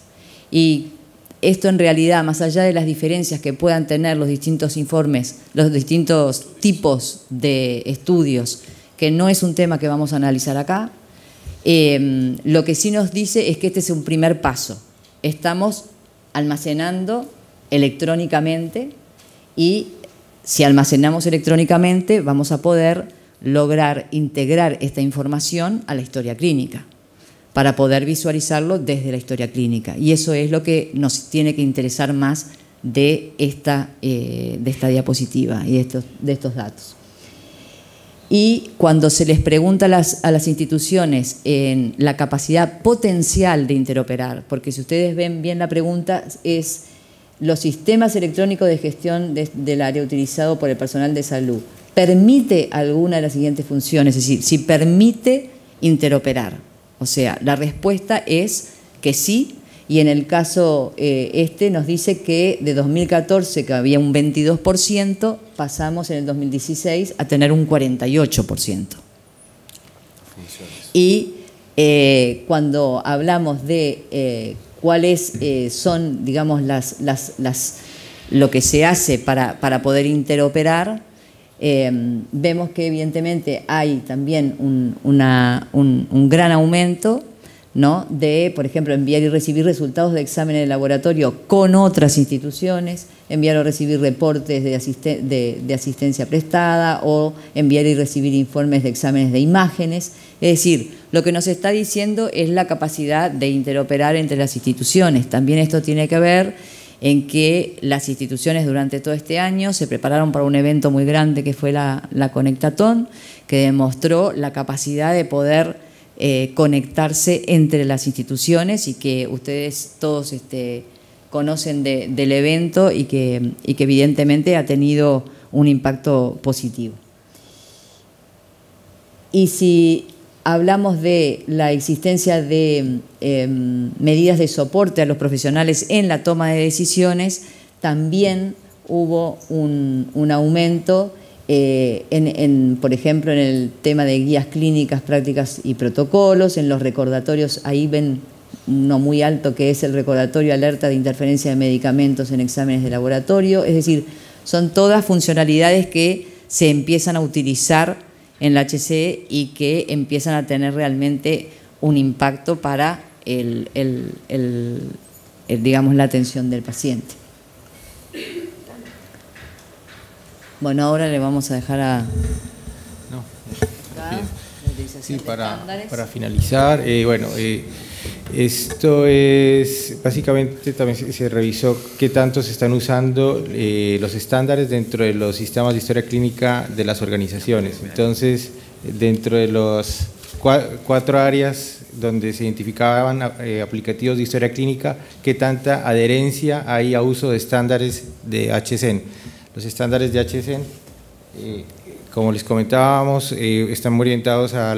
Y esto en realidad, más allá de las diferencias que puedan tener los distintos informes, los distintos tipos de estudios, que no es un tema que vamos a analizar acá, Em, lo que sí nos dice es que este es un primer paso. Estamos almacenando electrónicamente y si almacenamos electrónicamente vamos a poder lograr integrar esta información a la historia clínica para poder visualizarlo desde la historia clínica. Y eso es lo que nos tiene que interesar más de esta, eh, de esta diapositiva y estos, de estos datos y cuando se les pregunta a las, instituciones en la capacidad potencial de interoperar, porque si ustedes ven bien la pregunta es los sistemas electrónicos de gestión del área utilizado por el personal de salud, ¿permite alguna de las siguientes funciones? Es decir, si permite interoperar. O sea, la respuesta es que sí, y en el caso eh, este nos dice que de 2014, que había un 22%, pasamos en el 2016 a tener un 48%. Y eh, cuando hablamos de eh, cuáles son, digamos, las, las, lo que se hace para, poder interoperar, vemos que evidentemente hay también un, un gran aumento ¿no? de, por ejemplo, enviar y recibir resultados de exámenes de laboratorio con otras instituciones, enviar o recibir reportes de, asistencia prestada o enviar y recibir informes de exámenes de imágenes. Es decir, lo que nos está diciendo es la capacidad de interoperar entre las instituciones. También esto tiene que ver en que las instituciones durante todo este año se prepararon para un evento muy grande que fue la, la Conectatón, que demostró la capacidad de poder eh, conectarse entre las instituciones y que ustedes todos este, conocen del evento y que, evidentemente ha tenido un impacto positivo. Y si hablamos de la existencia de em, medidas de soporte a los profesionales en la toma de decisiones, también hubo un, un aumento eh, por ejemplo, en el tema de guías clínicas, prácticas y protocolos, en los recordatorios, ahí ven uno muy alto que es el recordatorio alerta de interferencia de medicamentos en exámenes de laboratorio, es decir, son todas funcionalidades que se empiezan a utilizar en la HCE y que empiezan a tener realmente un impacto para el, digamos, la atención del paciente. Bueno, ahora le vamos a dejar a... No. Ah, sí, para, finalizar, eh, bueno, eh, esto es, básicamente también se revisó qué tanto se están usando eh, los estándares dentro de los sistemas de historia clínica de las organizaciones. Entonces, dentro de los cuatro áreas donde se identificaban aplicativos de historia clínica, qué tanta adherencia hay a uso de estándares de HCN los estándares de HSN, eh, como les comentábamos, eh, están orientados a,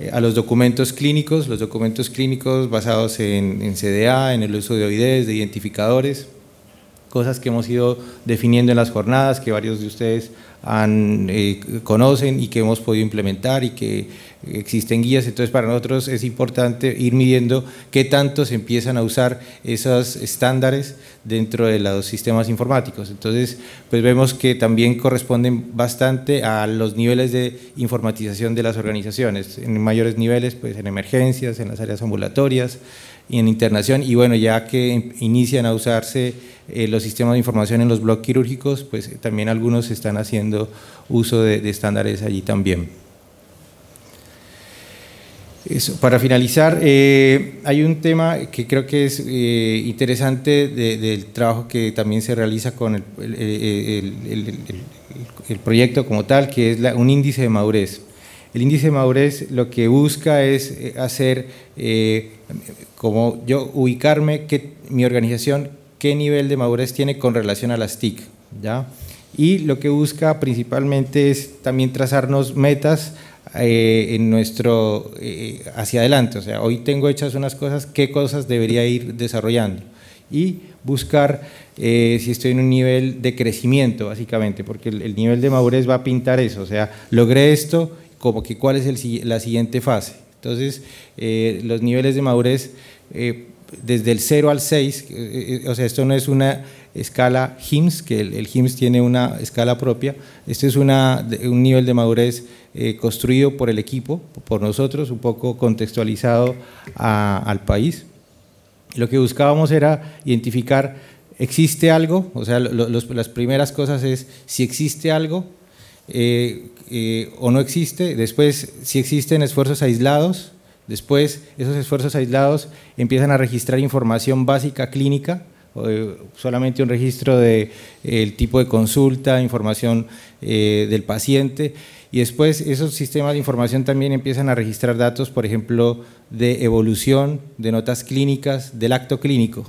eh, a los documentos clínicos, los documentos clínicos basados en, CDA, en el uso de OIDs, de identificadores, cosas que hemos ido definiendo en las jornadas, que varios de ustedes eh, conocen y que hemos podido implementar y que existen guías. Entonces para nosotros es importante ir midiendo qué tanto se empiezan a usar esos estándares dentro de los sistemas informáticos. Entonces pues vemos que también corresponden bastante a los niveles de informatización de las organizaciones, en mayores niveles pues en emergencias, en las áreas ambulatorias, y en internación. Y bueno, ya que inician a usarse eh, los sistemas de información en los blogs quirúrgicos, pues eh, también algunos están haciendo uso de, estándares allí también. para finalizar, eh, hay un tema que creo que es interesante del trabajo que también se realiza con el, proyecto como tal, que es un índice de madurez. El índice de madurez lo que busca es eh, hacer, eh, como yo, ubicarme, que, mi organización, qué nivel de madurez tiene con relación a las TIC. ¿ya? Y lo que busca principalmente es también trazarnos metas eh, en nuestro hacia adelante. O sea, hoy tengo hechas unas cosas, qué cosas debería ir desarrollando. Y buscar si estoy en un nivel de crecimiento, básicamente, porque el, nivel de madurez va a pintar eso. O sea, logré esto como que cuál es la siguiente fase. Entonces, eh, los niveles de madurez eh, desde el 0 al 6, eh, o sea, esto no es una escala Hims, que el, GIMS tiene una escala propia, este es una, un nivel de madurez construido por el equipo, por nosotros, un poco contextualizado al país. Lo que buscábamos era identificar, ¿existe algo? O sea, las primeras cosas es, si existe algo, eh, eh, o no existe, después si existen esfuerzos aislados, después esos esfuerzos aislados empiezan a registrar información básica clínica, solamente un registro del el tipo de consulta, información eh, del paciente, y después esos sistemas de información también empiezan a registrar datos, por ejemplo, de evolución, de notas clínicas, del acto clínico.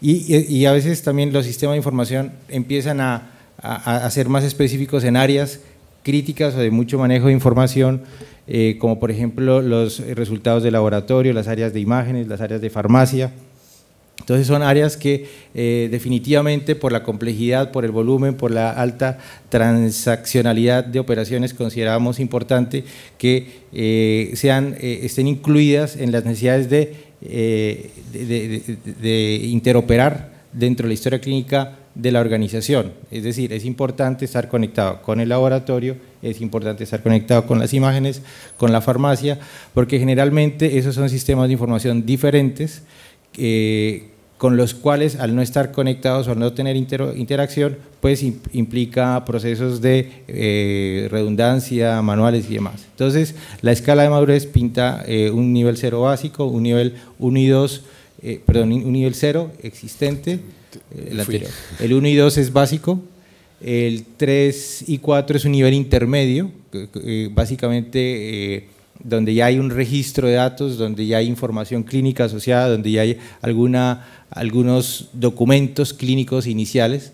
y, a veces también los sistemas de información empiezan a, a, ser más específicos en áreas críticas o de mucho manejo de información, eh, como por ejemplo los resultados de laboratorio, las áreas de imágenes, las áreas de farmacia. Entonces son áreas que eh, definitivamente por la complejidad, por el volumen, por la alta transaccionalidad de operaciones consideramos importante que eh, sean, estén incluidas en las necesidades de, interoperar dentro de la historia clínica de la organización. Es decir, es importante estar conectado con el laboratorio, es importante estar conectado con las imágenes, con la farmacia, porque generalmente esos son sistemas de información diferentes eh, con los cuales al no estar conectados o al no tener interacción, pues implica procesos de eh, redundancia, manuales y demás. Entonces, la escala de madurez pinta eh, un nivel cero básico, un nivel 1 y 2, perdón, un nivel 0 existente eh, el, el 1 y 2 es básico, el 3 y 4 es un nivel intermedio, eh, básicamente eh, donde ya hay un registro de datos, donde ya hay información clínica asociada, donde ya hay alguna, algunos documentos clínicos iniciales.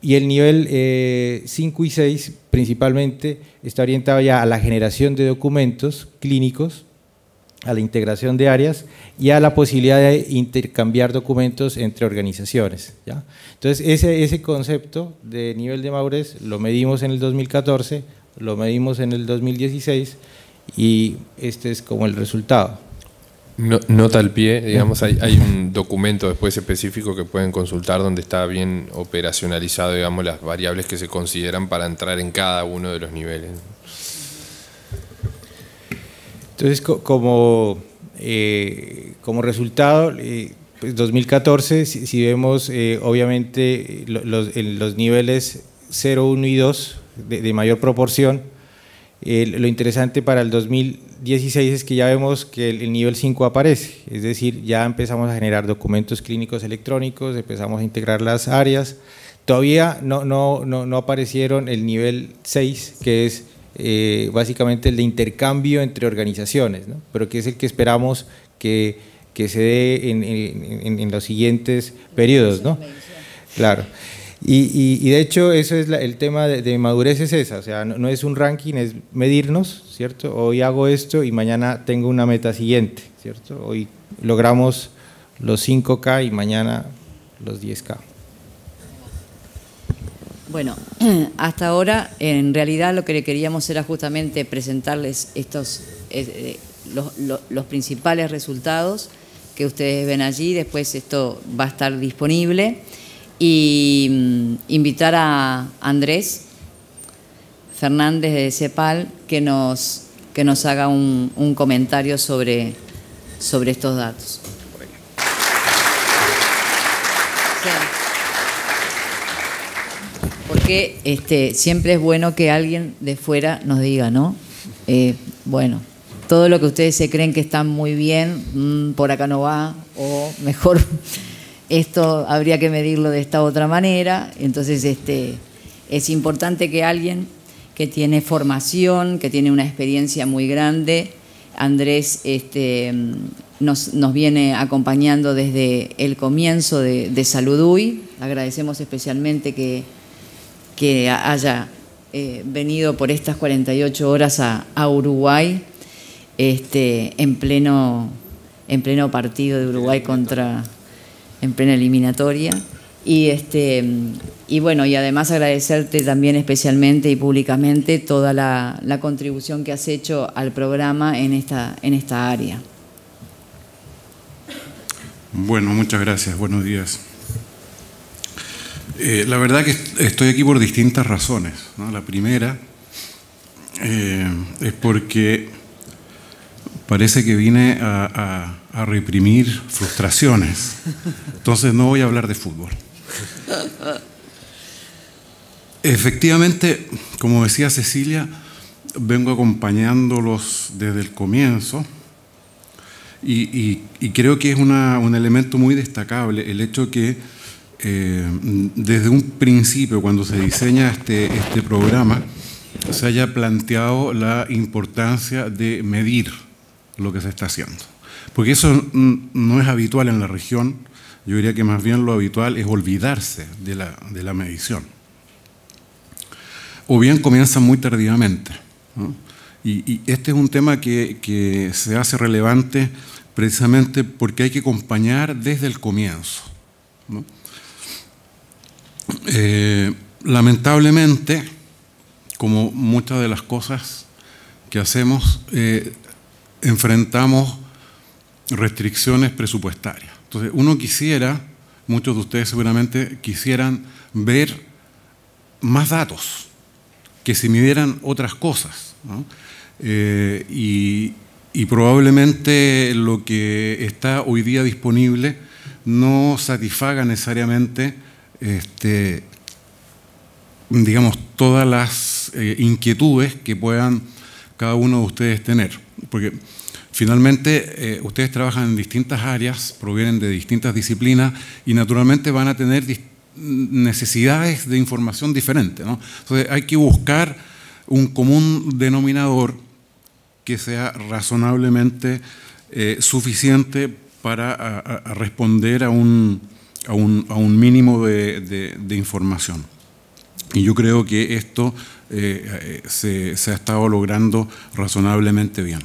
Y el nivel 5 y 6 principalmente está orientado ya a la generación de documentos clínicos a la integración de áreas y a la posibilidad de intercambiar documentos entre organizaciones. ¿ya? Entonces, ese, ese concepto de nivel de Maures lo medimos en el 2014, lo medimos en el 2016 y este es como el resultado. No, nota al pie, digamos, hay, hay, un documento después específico que pueden consultar donde está bien operacionalizado, digamos, las variables que se consideran para entrar en cada uno de los niveles. Entonces, como, eh, como resultado, en eh, 2014, pues, si, vemos eh, obviamente los, los niveles 0, 1 y 2 de, mayor proporción, lo interesante para el 2016 es que ya vemos que el, nivel 5 aparece, es decir, ya empezamos a generar documentos clínicos electrónicos, empezamos a integrar las áreas, todavía no, no, no, no aparecieron el nivel 6, que es eh, básicamente el de intercambio entre organizaciones, pero que es el que esperamos que, se dé en, los siguientes periodos. Claro. Y, y, de hecho, eso es el tema de, madurez es esa, o sea, no, es un ranking, es medirnos, ¿cierto? Hoy hago esto y mañana tengo una meta siguiente, ¿cierto? Hoy logramos los 5K y mañana los 10K. Bueno, hasta ahora en realidad lo que le queríamos era justamente presentarles estos eh, eh, los, principales resultados que ustedes ven allí, después esto va a estar disponible y mm, invitar a Andrés Fernández de CEPAL que nos, haga un, comentario sobre, sobre estos datos. Este, siempre es bueno que alguien de fuera nos diga, ¿no? Eh, bueno, todo lo que ustedes se creen que están muy bien, mm, por acá no va, o mejor, esto habría que medirlo de esta otra manera. Entonces, este, es importante que alguien que tiene formación, que tiene una experiencia muy grande, Andrés este, mm, nos, viene acompañando desde el comienzo de, Salud Saluduy. Agradecemos especialmente que que haya eh, venido por estas 48 horas a, Uruguay este, en, pleno, en pleno partido de Uruguay contra, en plena eliminatoria. Y, este, y bueno, y además agradecerte también especialmente y públicamente toda la, la contribución que has hecho al programa en esta, en esta área. Bueno, muchas gracias. Buenos días. Eh, la verdad que estoy aquí por distintas razones. La primera eh, es porque parece que vine a, reprimir frustraciones. Entonces no voy a hablar de fútbol. Efectivamente, como decía Cecilia, vengo acompañándolos desde el comienzo y, creo que es un elemento muy destacable el hecho que eh, desde un principio, cuando se diseña este, este programa, se haya planteado la importancia de medir lo que se está haciendo. Porque eso no es habitual en la región, yo diría que más bien lo habitual es olvidarse de la, medición. O bien comienza muy tardíamente. Y, este es un tema que, que se hace relevante precisamente porque hay que acompañar desde el comienzo. ¿no? Eh, lamentablemente, como muchas de las cosas que hacemos, eh, enfrentamos restricciones presupuestarias. Entonces, uno quisiera, muchos de ustedes seguramente quisieran ver más datos, que se midieran otras cosas. Eh, y, y probablemente lo que está hoy día disponible no satisfaga necesariamente este, digamos, todas las eh, inquietudes que puedan cada uno de ustedes tener. Porque finalmente eh, ustedes trabajan en distintas áreas, provienen de distintas disciplinas y naturalmente van a tener necesidades de información diferente. Entonces hay que buscar un común denominador que sea razonablemente eh, suficiente para responder a un, a un, mínimo de, información. Y yo creo que esto eh, eh, se, ha estado logrando razonablemente bien.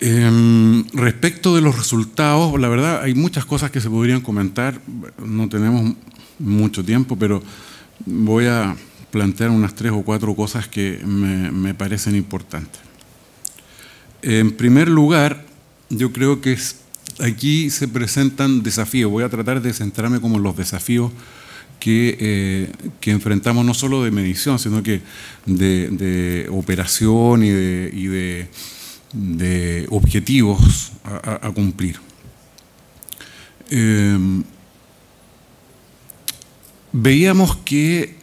Em, respecto de los resultados, la verdad hay muchas cosas que se podrían comentar, no tenemos mucho tiempo, pero voy a plantear unas tres o cuatro cosas que me, me parecen importantes. En primer lugar, yo creo que es aquí se presentan desafíos. Voy a tratar de centrarme como en los desafíos que, eh, enfrentamos no solo de medición, sino que de, operación y de, objetivos a, cumplir. Em, veíamos que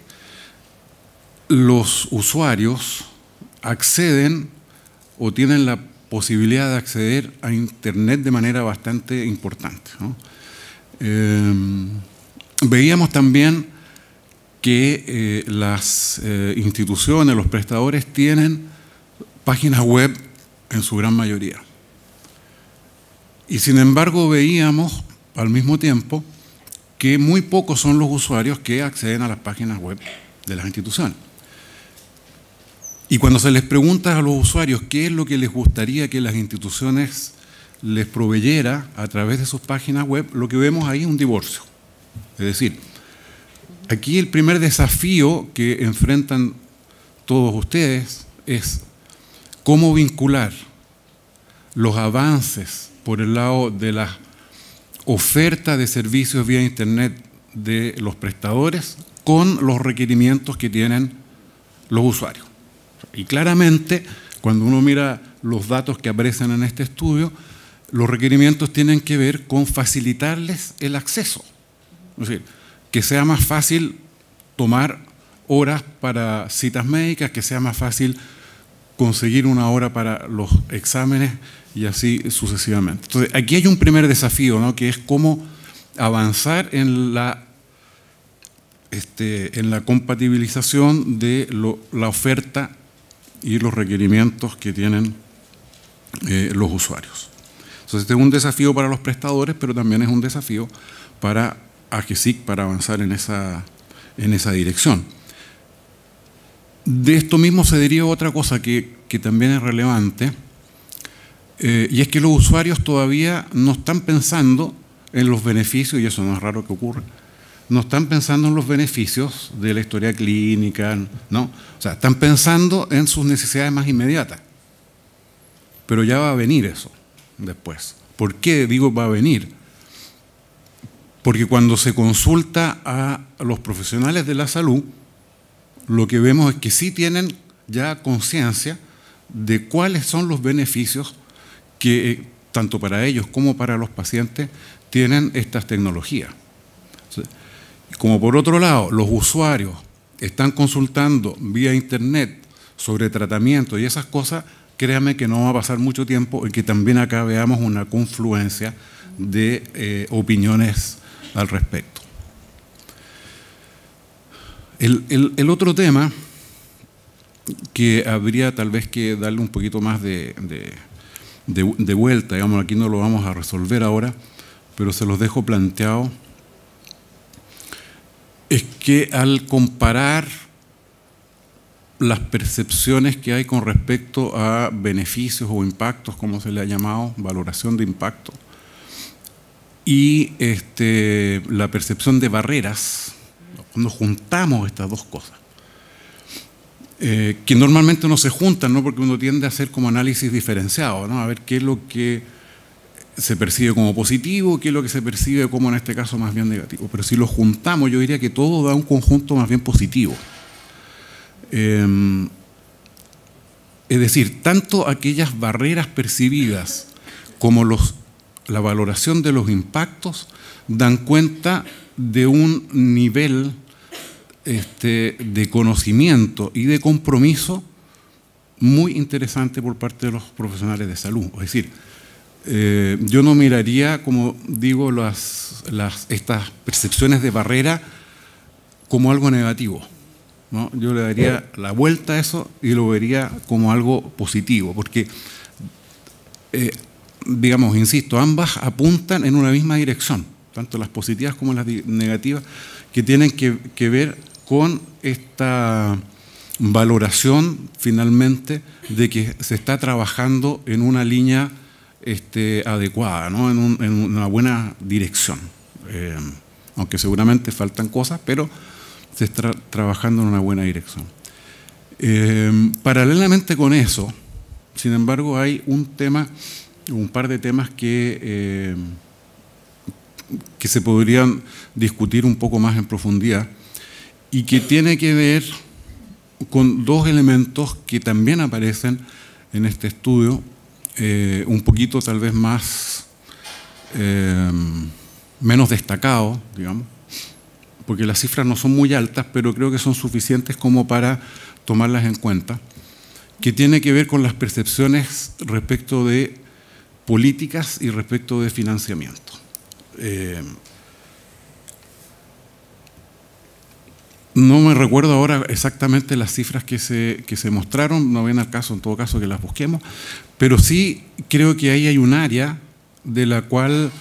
los usuarios acceden o tienen la posibilidad de acceder a Internet de manera bastante importante. Em, veíamos también que eh, las eh, instituciones, los prestadores tienen páginas web en su gran mayoría. Y sin embargo veíamos al mismo tiempo que muy pocos son los usuarios que acceden a las páginas web de las instituciones. Y cuando se les pregunta a los usuarios qué es lo que les gustaría que las instituciones les proveyera a través de sus páginas web, lo que vemos ahí es un divorcio. Es decir, aquí el primer desafío que enfrentan todos ustedes es cómo vincular los avances por el lado de la oferta de servicios vía Internet de los prestadores con los requerimientos que tienen los usuarios. Y claramente, cuando uno mira los datos que aparecen en este estudio, los requerimientos tienen que ver con facilitarles el acceso. Es decir, que sea más fácil tomar horas para citas médicas, que sea más fácil conseguir una hora para los exámenes y así sucesivamente. Entonces, aquí hay un primer desafío, que es cómo avanzar en la, este, en la compatibilización de la oferta y los requerimientos que tienen eh, los usuarios. Entonces, este es un desafío para los prestadores, pero también es un desafío para AGESIC para avanzar en esa, en esa dirección. De esto mismo se deriva otra cosa que, también es relevante, eh, y es que los usuarios todavía no están pensando en los beneficios, y eso no es raro que ocurra, no están pensando en los beneficios de la historia clínica, ¿no? O sea, están pensando en sus necesidades más inmediatas. Pero ya va a venir eso después. ¿Por qué digo va a venir? Porque cuando se consulta a los profesionales de la salud, lo que vemos es que sí tienen ya conciencia de cuáles son los beneficios que, eh, tanto para ellos como para los pacientes, tienen estas tecnologías. Como por otro lado, los usuarios están consultando vía internet sobre tratamiento y esas cosas, créanme que no va a pasar mucho tiempo y que también acá veamos una confluencia de eh, opiniones al respecto. El, otro tema que habría tal vez que darle un poquito más de, de vuelta, digamos, aquí no lo vamos a resolver ahora, pero se los dejo planteado es que al comparar las percepciones que hay con respecto a beneficios o impactos, como se le ha llamado, valoración de impacto, y este, la percepción de barreras, cuando juntamos estas dos cosas, eh, que normalmente no se juntan, ¿no? porque uno tiende a hacer como análisis diferenciado, ¿no? a ver qué es lo que se percibe como positivo, que es lo que se percibe como en este caso más bien negativo. Pero si lo juntamos, yo diría que todo da un conjunto más bien positivo. Em, es decir, tanto aquellas barreras percibidas como los, la valoración de los impactos dan cuenta de un nivel este, de conocimiento y de compromiso muy interesante por parte de los profesionales de salud. Es decir, eh, yo no miraría, como digo, las, estas percepciones de barrera como algo negativo. Yo le daría la vuelta a eso y lo vería como algo positivo, porque, eh, digamos, insisto, ambas apuntan en una misma dirección, tanto las positivas como las negativas, que tienen que, que ver con esta valoración finalmente de que se está trabajando en una línea este, adecuada, ¿no? en, una buena dirección. Eh, aunque seguramente faltan cosas, pero se está trabajando en una buena dirección. Eh, paralelamente con eso, sin embargo, hay un tema, un par de temas que, eh, que se podrían discutir un poco más en profundidad y que tiene que ver con dos elementos que también aparecen en este estudio eh, un poquito tal vez más, em, menos destacado, digamos, porque las cifras no son muy altas, pero creo que son suficientes como para tomarlas en cuenta, que tiene que ver con las percepciones respecto de políticas y respecto de financiamiento. Em, no me recuerdo ahora exactamente las cifras que se, que se mostraron, no viene al caso en todo caso que las busquemos, pero sí creo que ahí hay un área de la cual,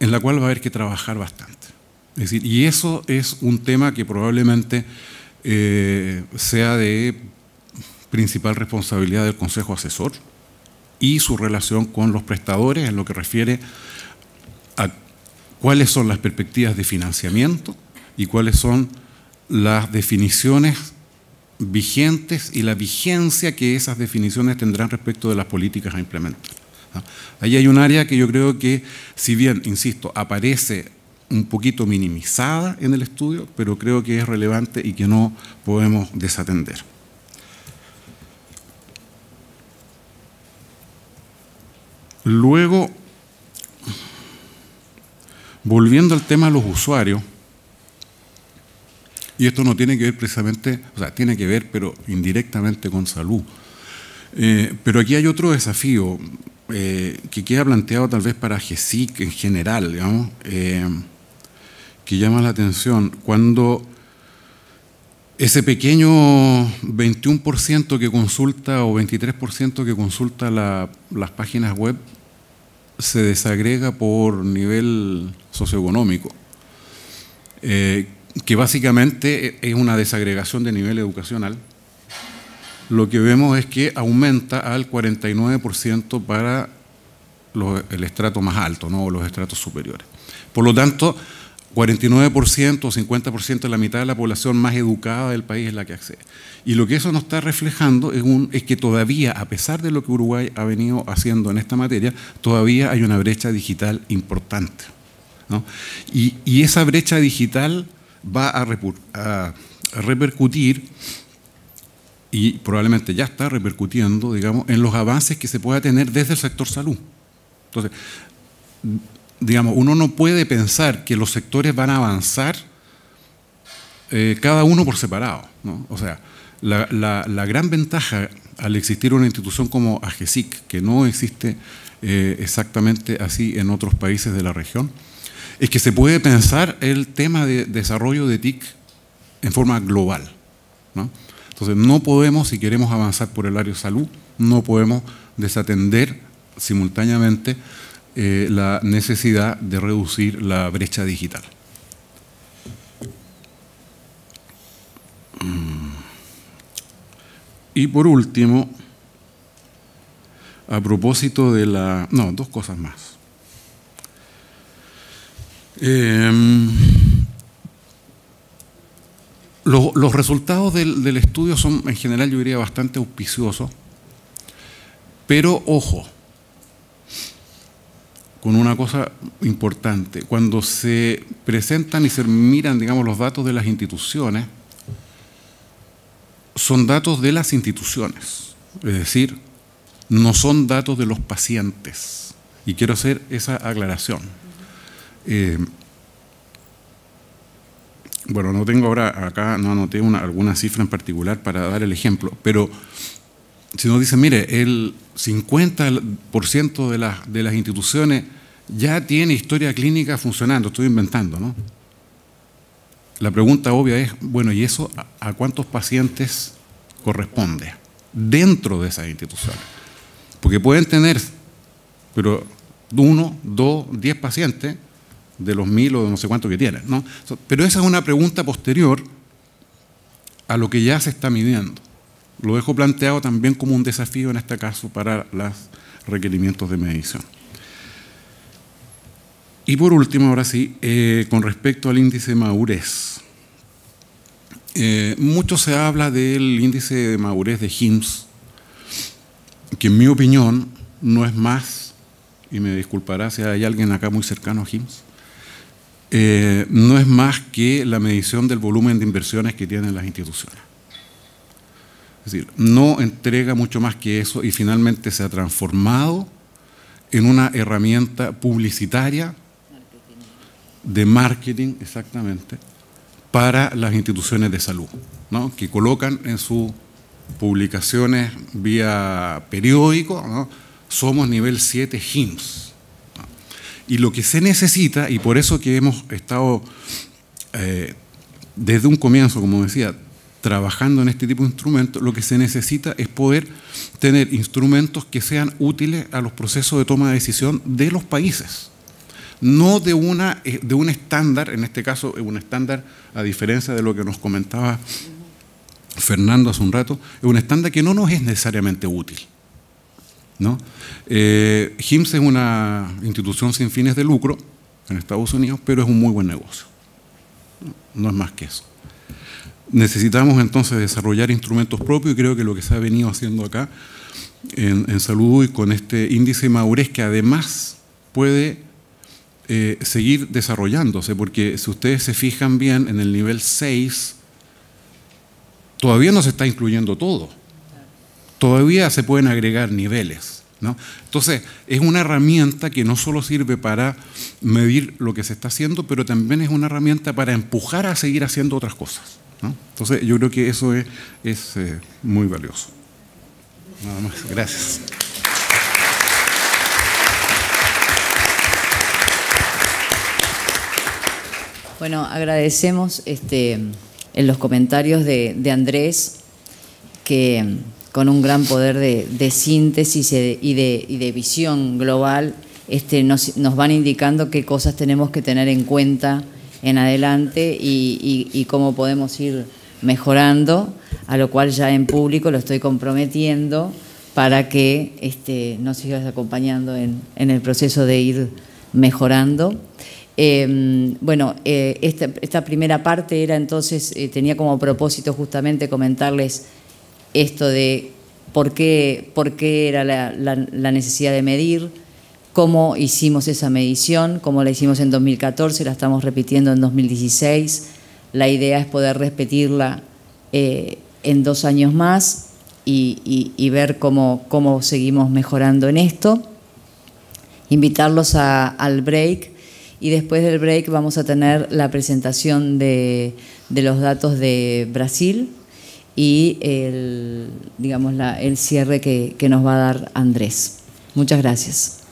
en la cual va a haber que trabajar bastante. Es decir, y eso es un tema que probablemente eh, sea de principal responsabilidad del Consejo Asesor y su relación con los prestadores en lo que refiere a cuáles son las perspectivas de financiamiento y cuáles son las definiciones vigentes y la vigencia que esas definiciones tendrán respecto de las políticas a implementar. Ahí hay un área que yo creo que, si bien, insisto, aparece un poquito minimizada en el estudio, pero creo que es relevante y que no podemos desatender. Luego, volviendo al tema de los usuarios, y esto no tiene que ver precisamente, o sea, tiene que ver, pero indirectamente con salud. Eh, pero aquí hay otro desafío eh, que queda planteado tal vez para GESIC en general, digamos, eh, que llama la atención cuando ese pequeño 21% que consulta o 23% que consulta las páginas web se desagrega por nivel socioeconómico. Eh, que básicamente es una desagregación de nivel educacional, lo que vemos es que aumenta al 49% para el estrato más alto, ¿no? los estratos superiores. Por lo tanto, 49% o 50% de la mitad de la población más educada del país es la que accede. Y lo que eso nos está reflejando es, que todavía, a pesar de lo que Uruguay ha venido haciendo en esta materia, todavía hay una brecha digital importante. y esa brecha digital va a, repercutir y probablemente ya está repercutiendo, digamos, en los avances que se pueda tener desde el sector salud. Entonces, digamos, uno no puede pensar que los sectores van a avanzar eh, cada uno por separado. O sea, la, gran ventaja al existir una institución como AGESIC, que no existe eh, exactamente así en otros países de la región, es que se puede pensar el tema de desarrollo de TIC en forma global. Entonces, no podemos, si queremos avanzar por el área de salud, no podemos desatender simultáneamente eh, la necesidad de reducir la brecha digital. Mm. Y por último, a propósito de la... No, dos cosas más. Em, los resultados del, del, estudio son, en general, yo diría, bastante auspiciosos, pero ojo, con una cosa importante, cuando se presentan y se miran, digamos, los datos de las instituciones, son datos de las instituciones, es decir, no son datos de los pacientes. Y quiero hacer esa aclaración. Eh, bueno, no tengo ahora, acá no anoté una, alguna cifra en particular para dar el ejemplo, pero si nos dicen, mire, el 50% de las, de las instituciones ya tiene historia clínica funcionando, estoy inventando, ¿no? La pregunta obvia es, bueno, ¿y eso a, a cuántos pacientes corresponde dentro de esas instituciones? Porque pueden tener, pero uno, dos, diez pacientes de los mil o no sé cuánto que tienen. ¿no? Pero esa es una pregunta posterior a lo que ya se está midiendo. Lo dejo planteado también como un desafío en este caso para los requerimientos de medición. Y por último, ahora sí, eh, con respecto al índice de madurez. Eh, mucho se habla del índice de madurez de Hims, que en mi opinión no es más, y me disculpará si hay alguien acá muy cercano a Hims. Eh, no es más que la medición del volumen de inversiones que tienen las instituciones. Es decir, no entrega mucho más que eso y finalmente se ha transformado en una herramienta publicitaria de marketing, exactamente, para las instituciones de salud, ¿no? que colocan en sus publicaciones vía periódico, ¿no? somos nivel 7 GIMS. Y lo que se necesita, y por eso que hemos estado eh, desde un comienzo, como decía, trabajando en este tipo de instrumentos, lo que se necesita es poder tener instrumentos que sean útiles a los procesos de toma de decisión de los países, no de, una, eh, de un estándar, en este caso es un estándar, a diferencia de lo que nos comentaba Fernando hace un rato, es un estándar que no nos es necesariamente útil. ¿no? Eh, es una institución sin fines de lucro en Estados Unidos, pero es un muy buen negocio. No es más que eso. Necesitamos entonces desarrollar instrumentos propios y creo que lo que se ha venido haciendo acá en, salud y con este índice maurés que además puede eh, seguir desarrollándose, porque si ustedes se fijan bien en el nivel 6, todavía no se está incluyendo todo todavía se pueden agregar niveles. ¿no? Entonces, es una herramienta que no solo sirve para medir lo que se está haciendo, pero también es una herramienta para empujar a seguir haciendo otras cosas. Entonces, yo creo que eso es, eh, muy valioso. Nada más, gracias. Bueno, agradecemos este, en los comentarios de Andrés que con un gran poder de, síntesis y de, visión global, este, nos, van indicando qué cosas tenemos que tener en cuenta en adelante y, cómo podemos ir mejorando, a lo cual ya en público lo estoy comprometiendo para que este, nos sigas acompañando en, el proceso de ir mejorando. Em, bueno, eh, esta, primera parte era entonces, eh, tenía como propósito justamente comentarles esto de por qué, por qué era la, necesidad de medir, cómo hicimos esa medición, cómo la hicimos en 2014, la estamos repitiendo en 2016. La idea es poder repetirla eh, en dos años más y, ver cómo, seguimos mejorando en esto. Invitarlos a, al break y después del break vamos a tener la presentación de los datos de Brasil y el, digamos, el cierre que, que nos va a dar Andrés. Muchas gracias.